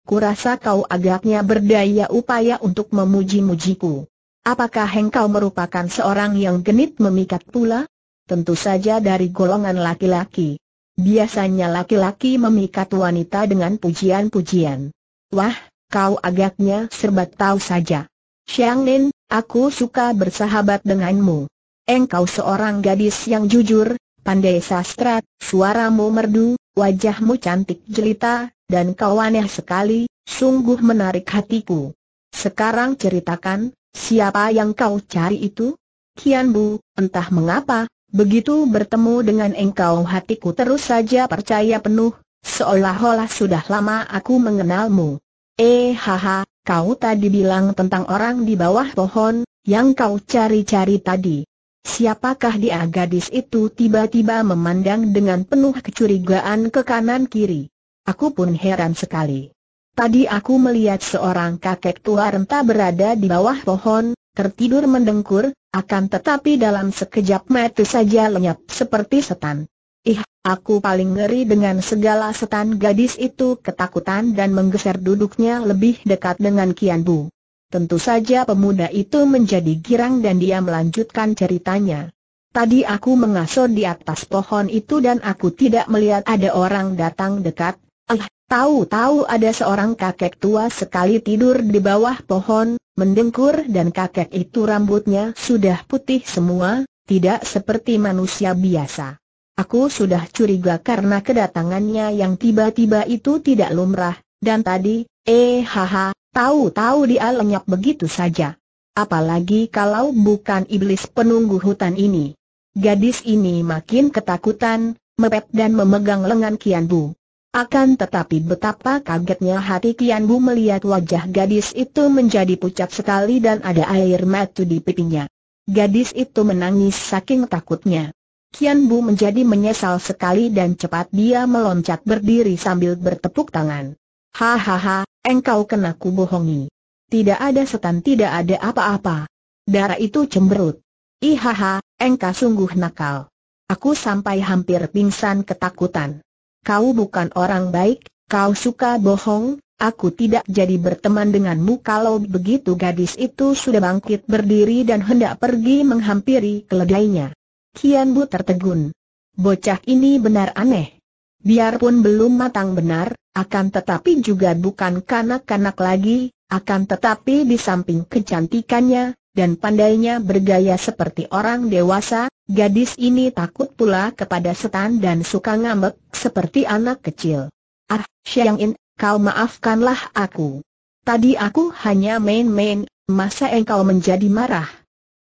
Speaker 1: Kurasa kau agaknya berdaya upaya untuk memuji-mujiku. Apakah engkau merupakan seorang yang genit memikat pula? Tentu saja dari golongan laki-laki. Biasanya laki-laki memikat wanita dengan pujian-pujian. Wah, kau agaknya serba tahu saja. Xiang Nin, aku suka bersahabat denganmu. Engkau seorang gadis yang jujur, pandai sastra, suaramu merdu, wajahmu cantik jelita, dan kau aneh sekali, sungguh menarik hatiku. Sekarang ceritakan, siapa yang kau cari itu? Kian Bu, entah mengapa, begitu bertemu dengan engkau hatiku terus saja percaya penuh, seolah-olah sudah lama aku mengenalmu. Eh haha, kau tadi bilang tentang orang di bawah pohon, yang kau cari-cari tadi. Siapakah dia gadis itu tiba-tiba memandang dengan penuh kecurigaan ke kanan kiri. Aku pun heran sekali. Tadi aku melihat seorang kakek tua renta berada di bawah pohon, tertidur mendengkur, akan tetapi dalam sekejap mata saja lenyap seperti setan. Ih, aku paling ngeri dengan segala setan gadis itu ketakutan dan menggeser duduknya lebih dekat dengan Kian Bu. Tentu saja pemuda itu menjadi girang dan dia melanjutkan ceritanya. Tadi aku mengasuh di atas pohon itu dan aku tidak melihat ada orang datang dekat. Ah, tahu-tahu ada seorang kakek tua sekali tidur di bawah pohon, mendengkur dan kakek itu rambutnya sudah putih semua, tidak seperti manusia biasa. Aku sudah curiga karena kedatangannya yang tiba-tiba itu tidak lumrah, dan tadi, eh haha, Tahu-tahu dia lenyap begitu saja. Apalagi kalau bukan iblis penunggu hutan ini. Gadis ini makin ketakutan, mepet dan memegang lengan Kian Bu. Akan tetapi betapa kagetnya hati Kian Bu melihat wajah gadis itu menjadi pucat sekali dan ada air mata di pipinya. Gadis itu menangis saking takutnya. Kian Bu menjadi menyesal sekali dan cepat dia meloncat berdiri sambil bertepuk tangan. Hahaha, Engkau kena bohongi. Tidak ada setan tidak ada apa-apa. Darah itu cemberut. Ihaha, engkau sungguh nakal. Aku sampai hampir pingsan ketakutan. Kau bukan orang baik, kau suka bohong, aku tidak jadi berteman denganmu kalau begitu gadis itu sudah bangkit berdiri dan hendak pergi menghampiri keledainya. Kian Bu tertegun. Bocah ini benar aneh. Biarpun belum matang benar, akan tetapi juga bukan kanak-kanak lagi, akan tetapi di samping kecantikannya, dan pandainya bergaya seperti orang dewasa, gadis ini takut pula kepada setan dan suka ngambek seperti anak kecil. Ah, Xiang kau maafkanlah aku. Tadi aku hanya main-main, masa engkau menjadi marah?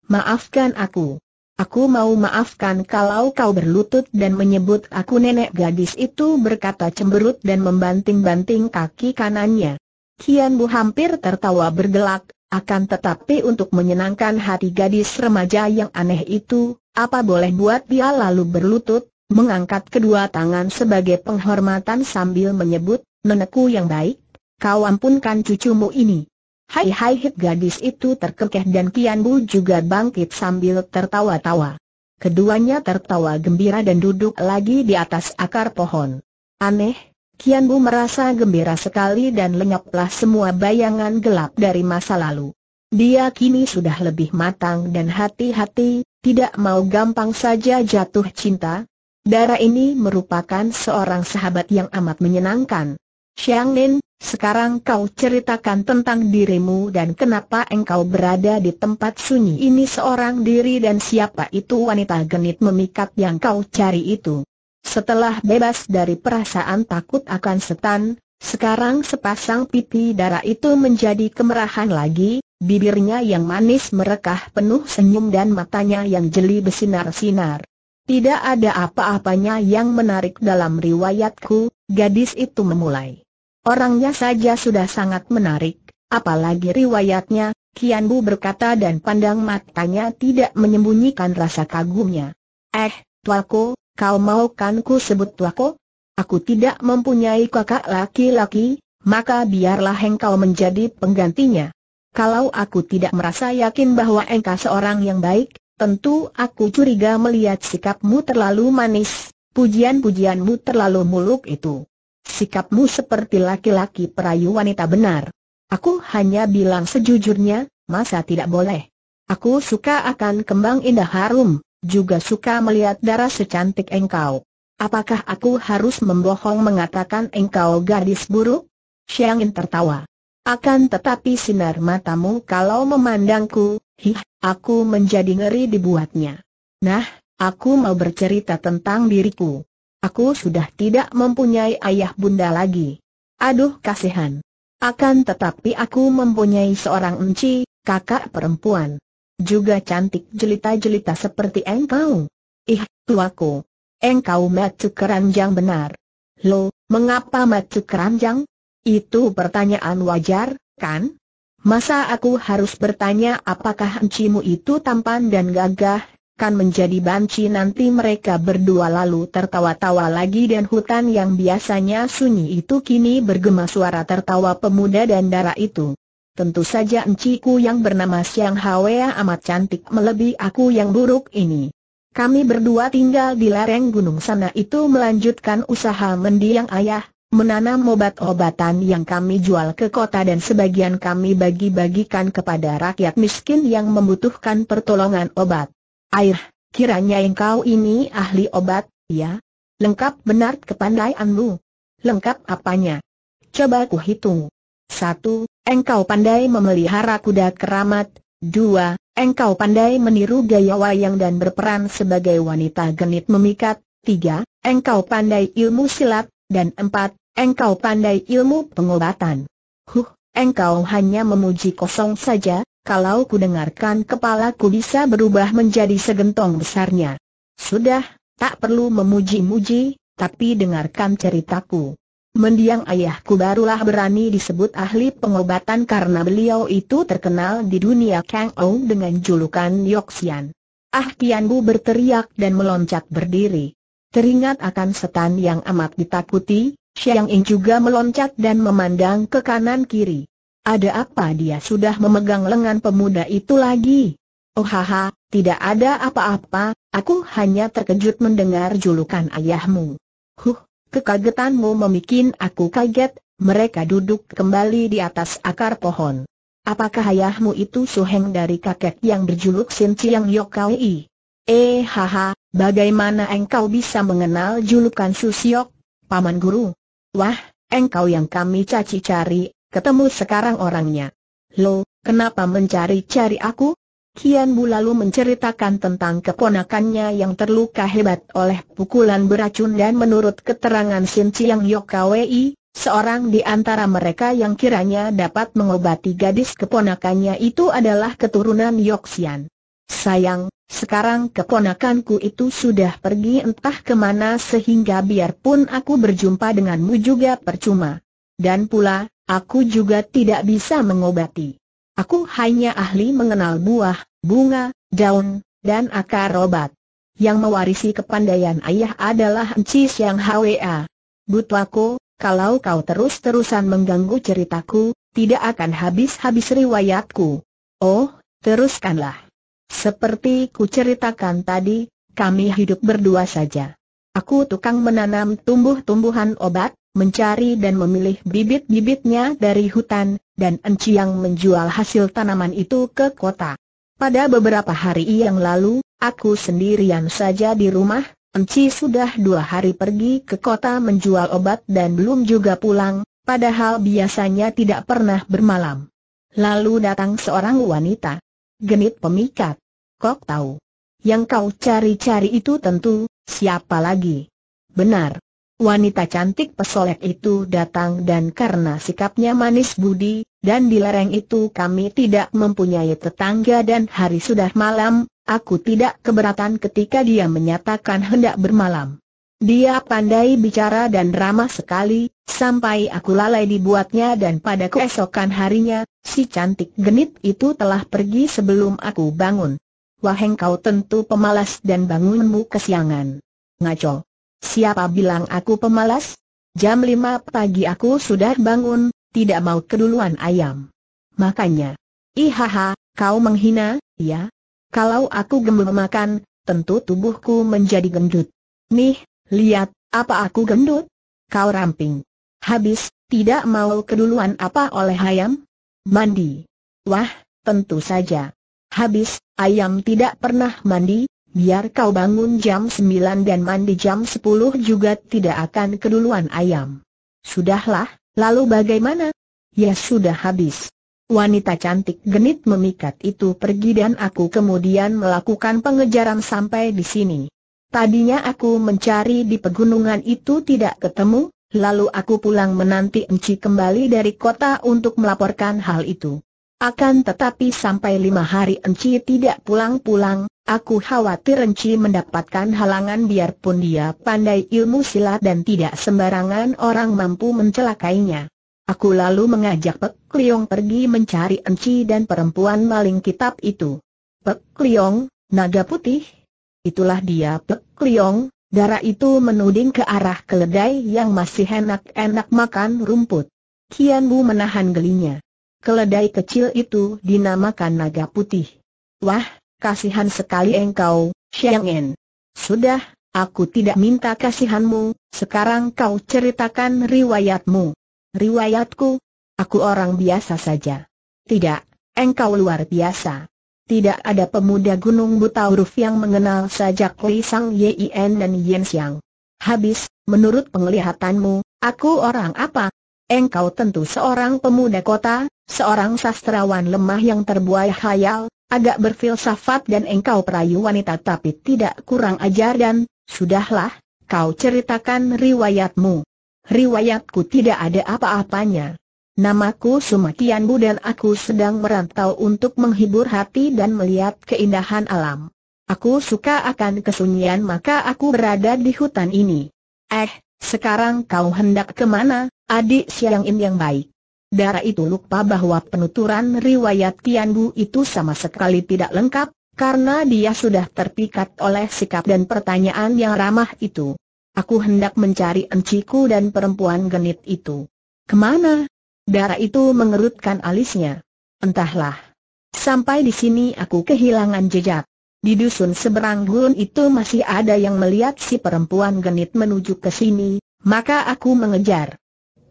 Speaker 1: Maafkan aku. Aku mau maafkan kalau kau berlutut dan menyebut aku nenek gadis itu berkata cemberut dan membanting-banting kaki kanannya. Kian Bu hampir tertawa bergelak, akan tetapi untuk menyenangkan hati gadis remaja yang aneh itu, apa boleh buat dia lalu berlutut, mengangkat kedua tangan sebagai penghormatan sambil menyebut, nenekku yang baik, kau ampunkan cucumu ini. Hai-hai hit gadis itu terkekeh dan Kian Bu juga bangkit sambil tertawa-tawa. Keduanya tertawa gembira dan duduk lagi di atas akar pohon. Aneh, Kian Bu merasa gembira sekali dan lenyaplah semua bayangan gelap dari masa lalu. Dia kini sudah lebih matang dan hati-hati, tidak mau gampang saja jatuh cinta. Dara ini merupakan seorang sahabat yang amat menyenangkan. Xiang Lin, sekarang kau ceritakan tentang dirimu dan kenapa engkau berada di tempat sunyi ini seorang diri dan siapa itu wanita genit memikat yang kau cari itu. Setelah bebas dari perasaan takut akan setan, sekarang sepasang pipi darah itu menjadi kemerahan lagi, bibirnya yang manis merekah penuh senyum dan matanya yang jeli bersinar-sinar. Tidak ada apa-apanya yang menarik dalam riwayatku, gadis itu memulai. Orangnya saja sudah sangat menarik, apalagi riwayatnya, Kian Bu berkata dan pandang matanya tidak menyembunyikan rasa kagumnya. Eh, tuaku, kau mau kan ku sebut tuaku? Aku tidak mempunyai kakak laki-laki, maka biarlah engkau menjadi penggantinya. Kalau aku tidak merasa yakin bahwa engkau seorang yang baik, Tentu aku curiga melihat sikapmu terlalu manis, pujian-pujianmu terlalu muluk itu. Sikapmu seperti laki-laki perayu wanita benar. Aku hanya bilang sejujurnya, masa tidak boleh. Aku suka akan kembang indah harum, juga suka melihat darah secantik engkau. Apakah aku harus membohong mengatakan engkau gadis buruk? Xiangin tertawa. Akan tetapi sinar matamu kalau memandangku, hih, aku menjadi ngeri dibuatnya. Nah, aku mau bercerita tentang diriku. Aku sudah tidak mempunyai ayah bunda lagi. Aduh kasihan. Akan tetapi aku mempunyai seorang enci, kakak perempuan. Juga cantik jelita-jelita seperti engkau. Ih, tuaku. Engkau matuk keranjang benar. Lo, mengapa matuk keranjang? Itu pertanyaan wajar, kan? Masa aku harus bertanya apakah encimu itu tampan dan gagah, kan menjadi banci nanti mereka berdua lalu tertawa-tawa lagi dan hutan yang biasanya sunyi itu kini bergema suara tertawa pemuda dan darah itu. Tentu saja enciku yang bernama Siang Hwea amat cantik melebihi aku yang buruk ini. Kami berdua tinggal di lereng gunung sana itu melanjutkan usaha mendiang ayah, menanam obat-obatan yang kami jual ke kota dan sebagian kami bagi-bagikan kepada rakyat miskin yang membutuhkan pertolongan obat. Air, kiranya engkau ini ahli obat, ya? Lengkap benar kepandaianmu. Lengkap apanya? Coba ku hitung. Satu, engkau pandai memelihara kuda keramat. Dua, engkau pandai meniru gaya wayang dan berperan sebagai wanita genit memikat. Tiga, engkau pandai ilmu silat. Dan empat, Engkau pandai ilmu pengobatan. Huh, engkau hanya memuji kosong saja, kalau ku dengarkan kepalaku bisa berubah menjadi segentong besarnya. Sudah, tak perlu memuji-muji, tapi dengarkan ceritaku. Mendiang ayahku barulah berani disebut ahli pengobatan karena beliau itu terkenal di dunia Kang Ou dengan julukan Yoxian. Ah Tian Bu berteriak dan meloncat berdiri. Teringat akan setan yang amat ditakuti, Xiang Ying juga meloncat dan memandang ke kanan kiri. Ada apa dia sudah memegang lengan pemuda itu lagi? Oh haha, tidak ada apa-apa, aku hanya terkejut mendengar julukan ayahmu. Huh, kekagetanmu memikin aku kaget, mereka duduk kembali di atas akar pohon. Apakah ayahmu itu suheng dari kakek yang berjuluk Sin Chiang Yokai? Eh haha, bagaimana engkau bisa mengenal julukan Su Siok, Paman Guru? Wah, engkau yang kami caci-cari, ketemu sekarang orangnya. Lo, kenapa mencari-cari aku? Kian Bu lalu menceritakan tentang keponakannya yang terluka hebat oleh pukulan beracun dan menurut keterangan Sin Chiang Yokawei, seorang di antara mereka yang kiranya dapat mengobati gadis keponakannya itu adalah keturunan Yoxian. Sayang, sekarang keponakanku itu sudah pergi entah kemana sehingga biarpun aku berjumpa denganmu juga percuma. Dan pula, aku juga tidak bisa mengobati. Aku hanya ahli mengenal buah, bunga, daun, dan akar obat. Yang mewarisi kepandaian ayah adalah Encis yang HWA. Butwako, kalau kau terus-terusan mengganggu ceritaku, tidak akan habis-habis riwayatku. Oh, teruskanlah. Seperti ku ceritakan tadi, kami hidup berdua saja. Aku tukang menanam tumbuh-tumbuhan obat, mencari dan memilih bibit-bibitnya dari hutan, dan Enci yang menjual hasil tanaman itu ke kota. Pada beberapa hari yang lalu, aku sendirian saja di rumah, Enci sudah dua hari pergi ke kota menjual obat dan belum juga pulang, padahal biasanya tidak pernah bermalam. Lalu datang seorang wanita, genit pemikat. Kok tahu? Yang kau cari-cari itu tentu, siapa lagi? Benar. Wanita cantik pesolek itu datang dan karena sikapnya manis budi, dan di lereng itu kami tidak mempunyai tetangga dan hari sudah malam, aku tidak keberatan ketika dia menyatakan hendak bermalam. Dia pandai bicara dan ramah sekali, sampai aku lalai dibuatnya dan pada keesokan harinya, si cantik genit itu telah pergi sebelum aku bangun. Wah kau tentu pemalas dan bangunmu kesiangan. Ngaco. Siapa bilang aku pemalas? Jam lima pagi aku sudah bangun, tidak mau keduluan ayam. Makanya. Ihaha, kau menghina, ya? Kalau aku gemuk makan, tentu tubuhku menjadi gendut. Nih, lihat, apa aku gendut? Kau ramping. Habis, tidak mau keduluan apa oleh ayam? Mandi. Wah, tentu saja. Habis, ayam tidak pernah mandi, biar kau bangun jam 9 dan mandi jam 10 juga tidak akan keduluan ayam. Sudahlah, lalu bagaimana? Ya sudah habis. Wanita cantik genit memikat itu pergi dan aku kemudian melakukan pengejaran sampai di sini. Tadinya aku mencari di pegunungan itu tidak ketemu, lalu aku pulang menanti Enci kembali dari kota untuk melaporkan hal itu. Akan tetapi sampai lima hari Enci tidak pulang-pulang, aku khawatir Enci mendapatkan halangan biarpun dia pandai ilmu silat dan tidak sembarangan orang mampu mencelakainya. Aku lalu mengajak Pek Liong pergi mencari Enci dan perempuan maling kitab itu. Pek Liong, naga putih? Itulah dia Pek Liong, darah itu menuding ke arah keledai yang masih enak-enak makan rumput. Kian Bu menahan gelinya. Keledai kecil itu dinamakan naga putih. Wah, kasihan sekali engkau, Xiang En. Sudah, Aku tidak minta kasihanmu, sekarang kau ceritakan riwayatmu. Riwayatku? Aku orang biasa saja. Tidak, engkau luar biasa. Tidak ada pemuda gunung buta huruf yang mengenal sajak Li Sang Yin dan Yen Xiang. Habis, menurut penglihatanmu, aku orang apa? Engkau tentu seorang pemuda kota, seorang sastrawan lemah yang terbuai khayal, agak berfilsafat dan engkau perayu wanita tapi tidak kurang ajar dan, sudahlah, kau ceritakan riwayatmu. Riwayatku tidak ada apa-apanya. Namaku Sumakian dan aku sedang merantau untuk menghibur hati dan melihat keindahan alam. Aku suka akan kesunyian maka aku berada di hutan ini. Eh, sekarang kau hendak kemana, adik siang ini yang baik? Dara itu lupa bahwa penuturan riwayat Tian Bu itu sama sekali tidak lengkap, karena dia sudah terpikat oleh sikap dan pertanyaan yang ramah itu. Aku hendak mencari enciku dan perempuan genit itu. Kemana? Dara itu mengerutkan alisnya. Entahlah. Sampai di sini aku kehilangan jejak. Di dusun seberang Gun itu masih ada yang melihat si perempuan genit menuju ke sini, maka aku mengejar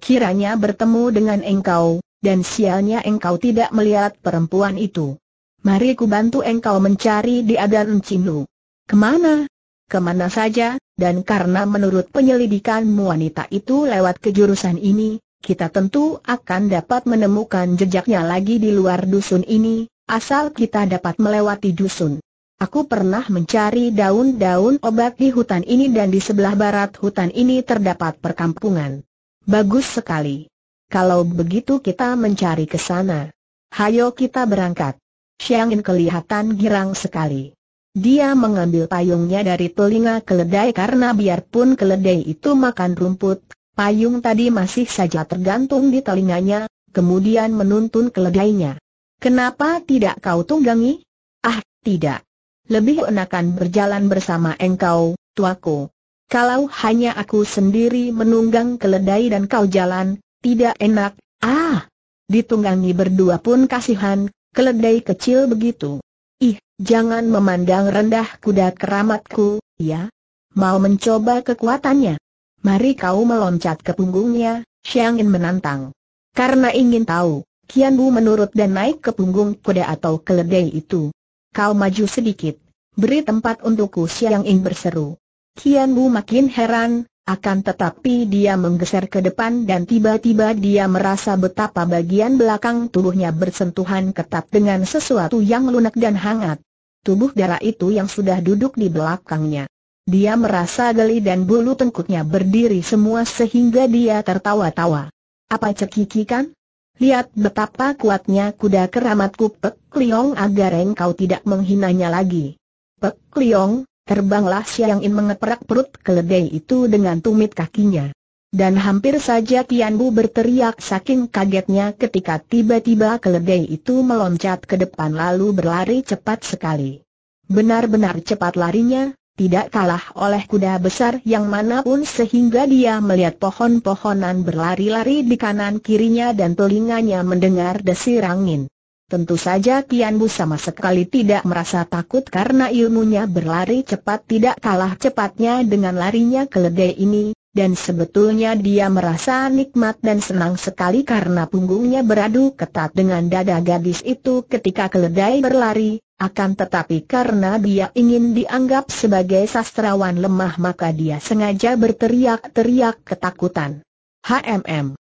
Speaker 1: kiranya bertemu dengan engkau, dan sialnya engkau tidak melihat perempuan itu. Mari ku bantu engkau mencari di Adan Cinu. Kemana? Kemana saja, dan karena menurut penyelidikan wanita itu lewat kejurusan ini, kita tentu akan dapat menemukan jejaknya lagi di luar dusun ini, asal kita dapat melewati dusun. Aku pernah mencari daun-daun obat di hutan ini dan di sebelah barat hutan ini terdapat perkampungan. Bagus sekali. Kalau begitu kita mencari ke sana. Hayo kita berangkat. Xiang kelihatan girang sekali. Dia mengambil payungnya dari telinga keledai karena biarpun keledai itu makan rumput, payung tadi masih saja tergantung di telinganya, kemudian menuntun keledainya. Kenapa tidak kau tunggangi? Ah, tidak. Lebih enakan berjalan bersama engkau, tuaku. Kalau hanya aku sendiri menunggang keledai dan kau jalan, tidak enak, ah! Ditunggangi berdua pun kasihan, keledai kecil begitu. Ih, jangan memandang rendah kuda keramatku, ya? Mau mencoba kekuatannya? Mari kau meloncat ke punggungnya, Xiangin menantang. Karena ingin tahu, Kian Bu menurut dan naik ke punggung kuda atau keledai itu. Kau maju sedikit, beri tempat untukku Xiangin berseru. Kian Bu makin heran, akan tetapi dia menggeser ke depan dan tiba-tiba dia merasa betapa bagian belakang tubuhnya bersentuhan ketat dengan sesuatu yang lunak dan hangat. Tubuh darah itu yang sudah duduk di belakangnya. Dia merasa geli dan bulu tengkuknya berdiri semua sehingga dia tertawa-tawa. Apa cekikikan? Lihat betapa kuatnya kuda keramatku Pek Liong agar engkau tidak menghinanya lagi. Pek Liong, Terbanglah Siang In mengeprak perut keledai itu dengan tumit kakinya. Dan hampir saja Tian Bu berteriak saking kagetnya ketika tiba-tiba keledai itu meloncat ke depan lalu berlari cepat sekali. Benar-benar cepat larinya, tidak kalah oleh kuda besar yang manapun sehingga dia melihat pohon-pohonan berlari-lari di kanan kirinya dan telinganya mendengar desir angin. Tentu saja Tian Bu sama sekali tidak merasa takut karena ilmunya berlari cepat tidak kalah cepatnya dengan larinya keledai ini, dan sebetulnya dia merasa nikmat dan senang sekali karena punggungnya beradu ketat dengan dada gadis itu ketika keledai berlari, akan tetapi karena dia ingin dianggap sebagai sastrawan lemah maka dia sengaja berteriak-teriak ketakutan. HMM